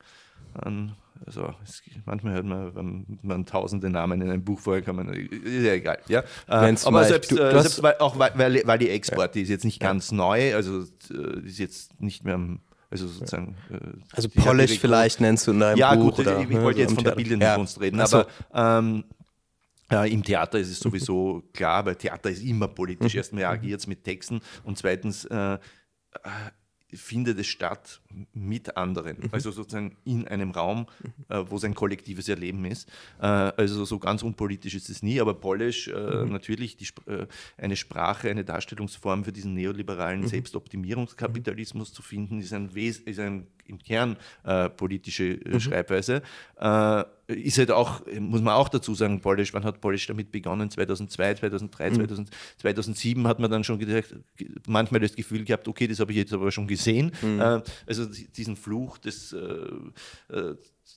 an, also es, manchmal hört man, wenn man tausende Namen in einem Buch vorher kann äh, ist ja egal. Ja? Äh, aber selbst, du, äh, du selbst weil, auch weil, weil die Export, ja. die ist jetzt nicht ganz ja. neu, also äh, ist jetzt nicht mehr am also sozusagen. also Polish vielleicht nennst du in deinem ja, Buch. Gut, oder, ich, ich wollte jetzt von der bildenden Kunst reden, aber ähm, im Theater ist es mhm. sowieso klar, weil Theater ist immer politisch. Mhm. Erstmal mhm. agiert es mit Texten und zweitens äh, äh, findet es statt mit anderen. Also sozusagen in einem Raum, äh, wo sein kollektives Erleben ist. Äh, also so ganz unpolitisch ist es nie, aber Polish äh, natürlich die, äh, eine Sprache, eine Darstellungsform für diesen neoliberalen Selbstoptimierungskapitalismus zu finden, ist ein, ist ein im Kern äh, politische äh, mhm. Schreibweise. Äh, ist halt auch, muss man auch dazu sagen, Polish, wann hat Polish damit begonnen? 2002, 2003, mhm. 2000, 2007 hat man dann schon gedacht, äh, manchmal das Gefühl gehabt, okay, das habe ich jetzt aber schon gesehen. Mhm. Äh, also diesen Fluch des, äh,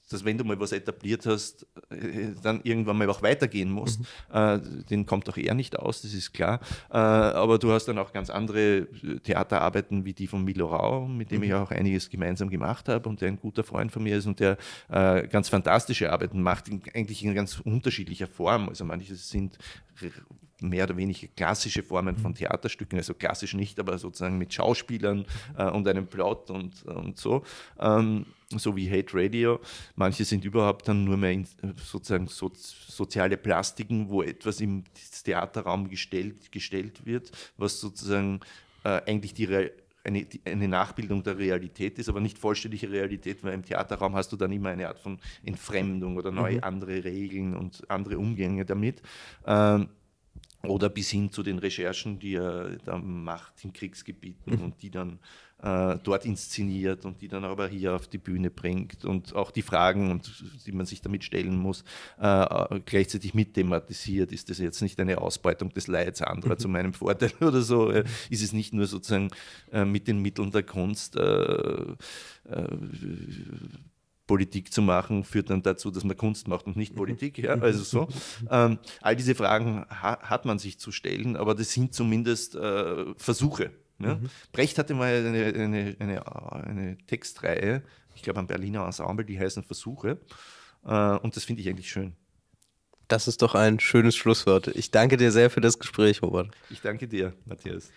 dass wenn du mal was etabliert hast, äh, dann irgendwann mal auch weitergehen musst. Mhm. Äh, den kommt auch er nicht aus, das ist klar. Äh, aber du hast dann auch ganz andere Theaterarbeiten wie die von Milo Rau, mit dem mhm. ich auch einiges gemeinsam gemacht habe und der ein guter Freund von mir ist und der ganz fantastische Arbeiten macht, eigentlich in ganz unterschiedlicher Form. Also manche sind mehr oder weniger klassische Formen von mhm. Theaterstücken, also klassisch nicht, aber sozusagen mit Schauspielern äh, und einem Plot und, und so. Ähm, so wie Hate Radio. Manche sind überhaupt dann nur mehr in, sozusagen so, soziale Plastiken, wo etwas im Theaterraum gestellt, gestellt wird, was sozusagen äh, eigentlich die Re eine, eine, Nachbildung der Realität ist, aber nicht vollständige Realität, weil im Theaterraum hast du dann immer eine Art von Entfremdung oder neue mhm. andere Regeln und andere Umgänge damit. Ähm, oder bis hin zu den Recherchen, die er da macht in Kriegsgebieten mhm. und die dann äh, dort inszeniert und die dann aber hier auf die Bühne bringt und auch die Fragen, die man sich damit stellen muss, äh, äh, gleichzeitig mitthematisiert. Ist das jetzt nicht eine Ausbeutung des Leids anderer mhm. zu meinem Vorteil oder so? Äh, ist es nicht nur sozusagen äh, mit den Mitteln der Kunst Politik zu machen, führt dann dazu, dass man Kunst macht und nicht Politik. Ja? Also so. Ähm, all diese Fragen ha hat man sich zu stellen, aber das sind zumindest äh, Versuche. Ja? Ne? Mhm. Brecht hatte mal eine, eine, eine, eine Textreihe, ich glaube am Berliner Ensemble, die heißen Versuche. Äh, und das finde ich eigentlich schön. Das ist doch ein schönes Schlusswort. Ich danke dir sehr für das Gespräch, Robert. Ich danke dir, Matthias.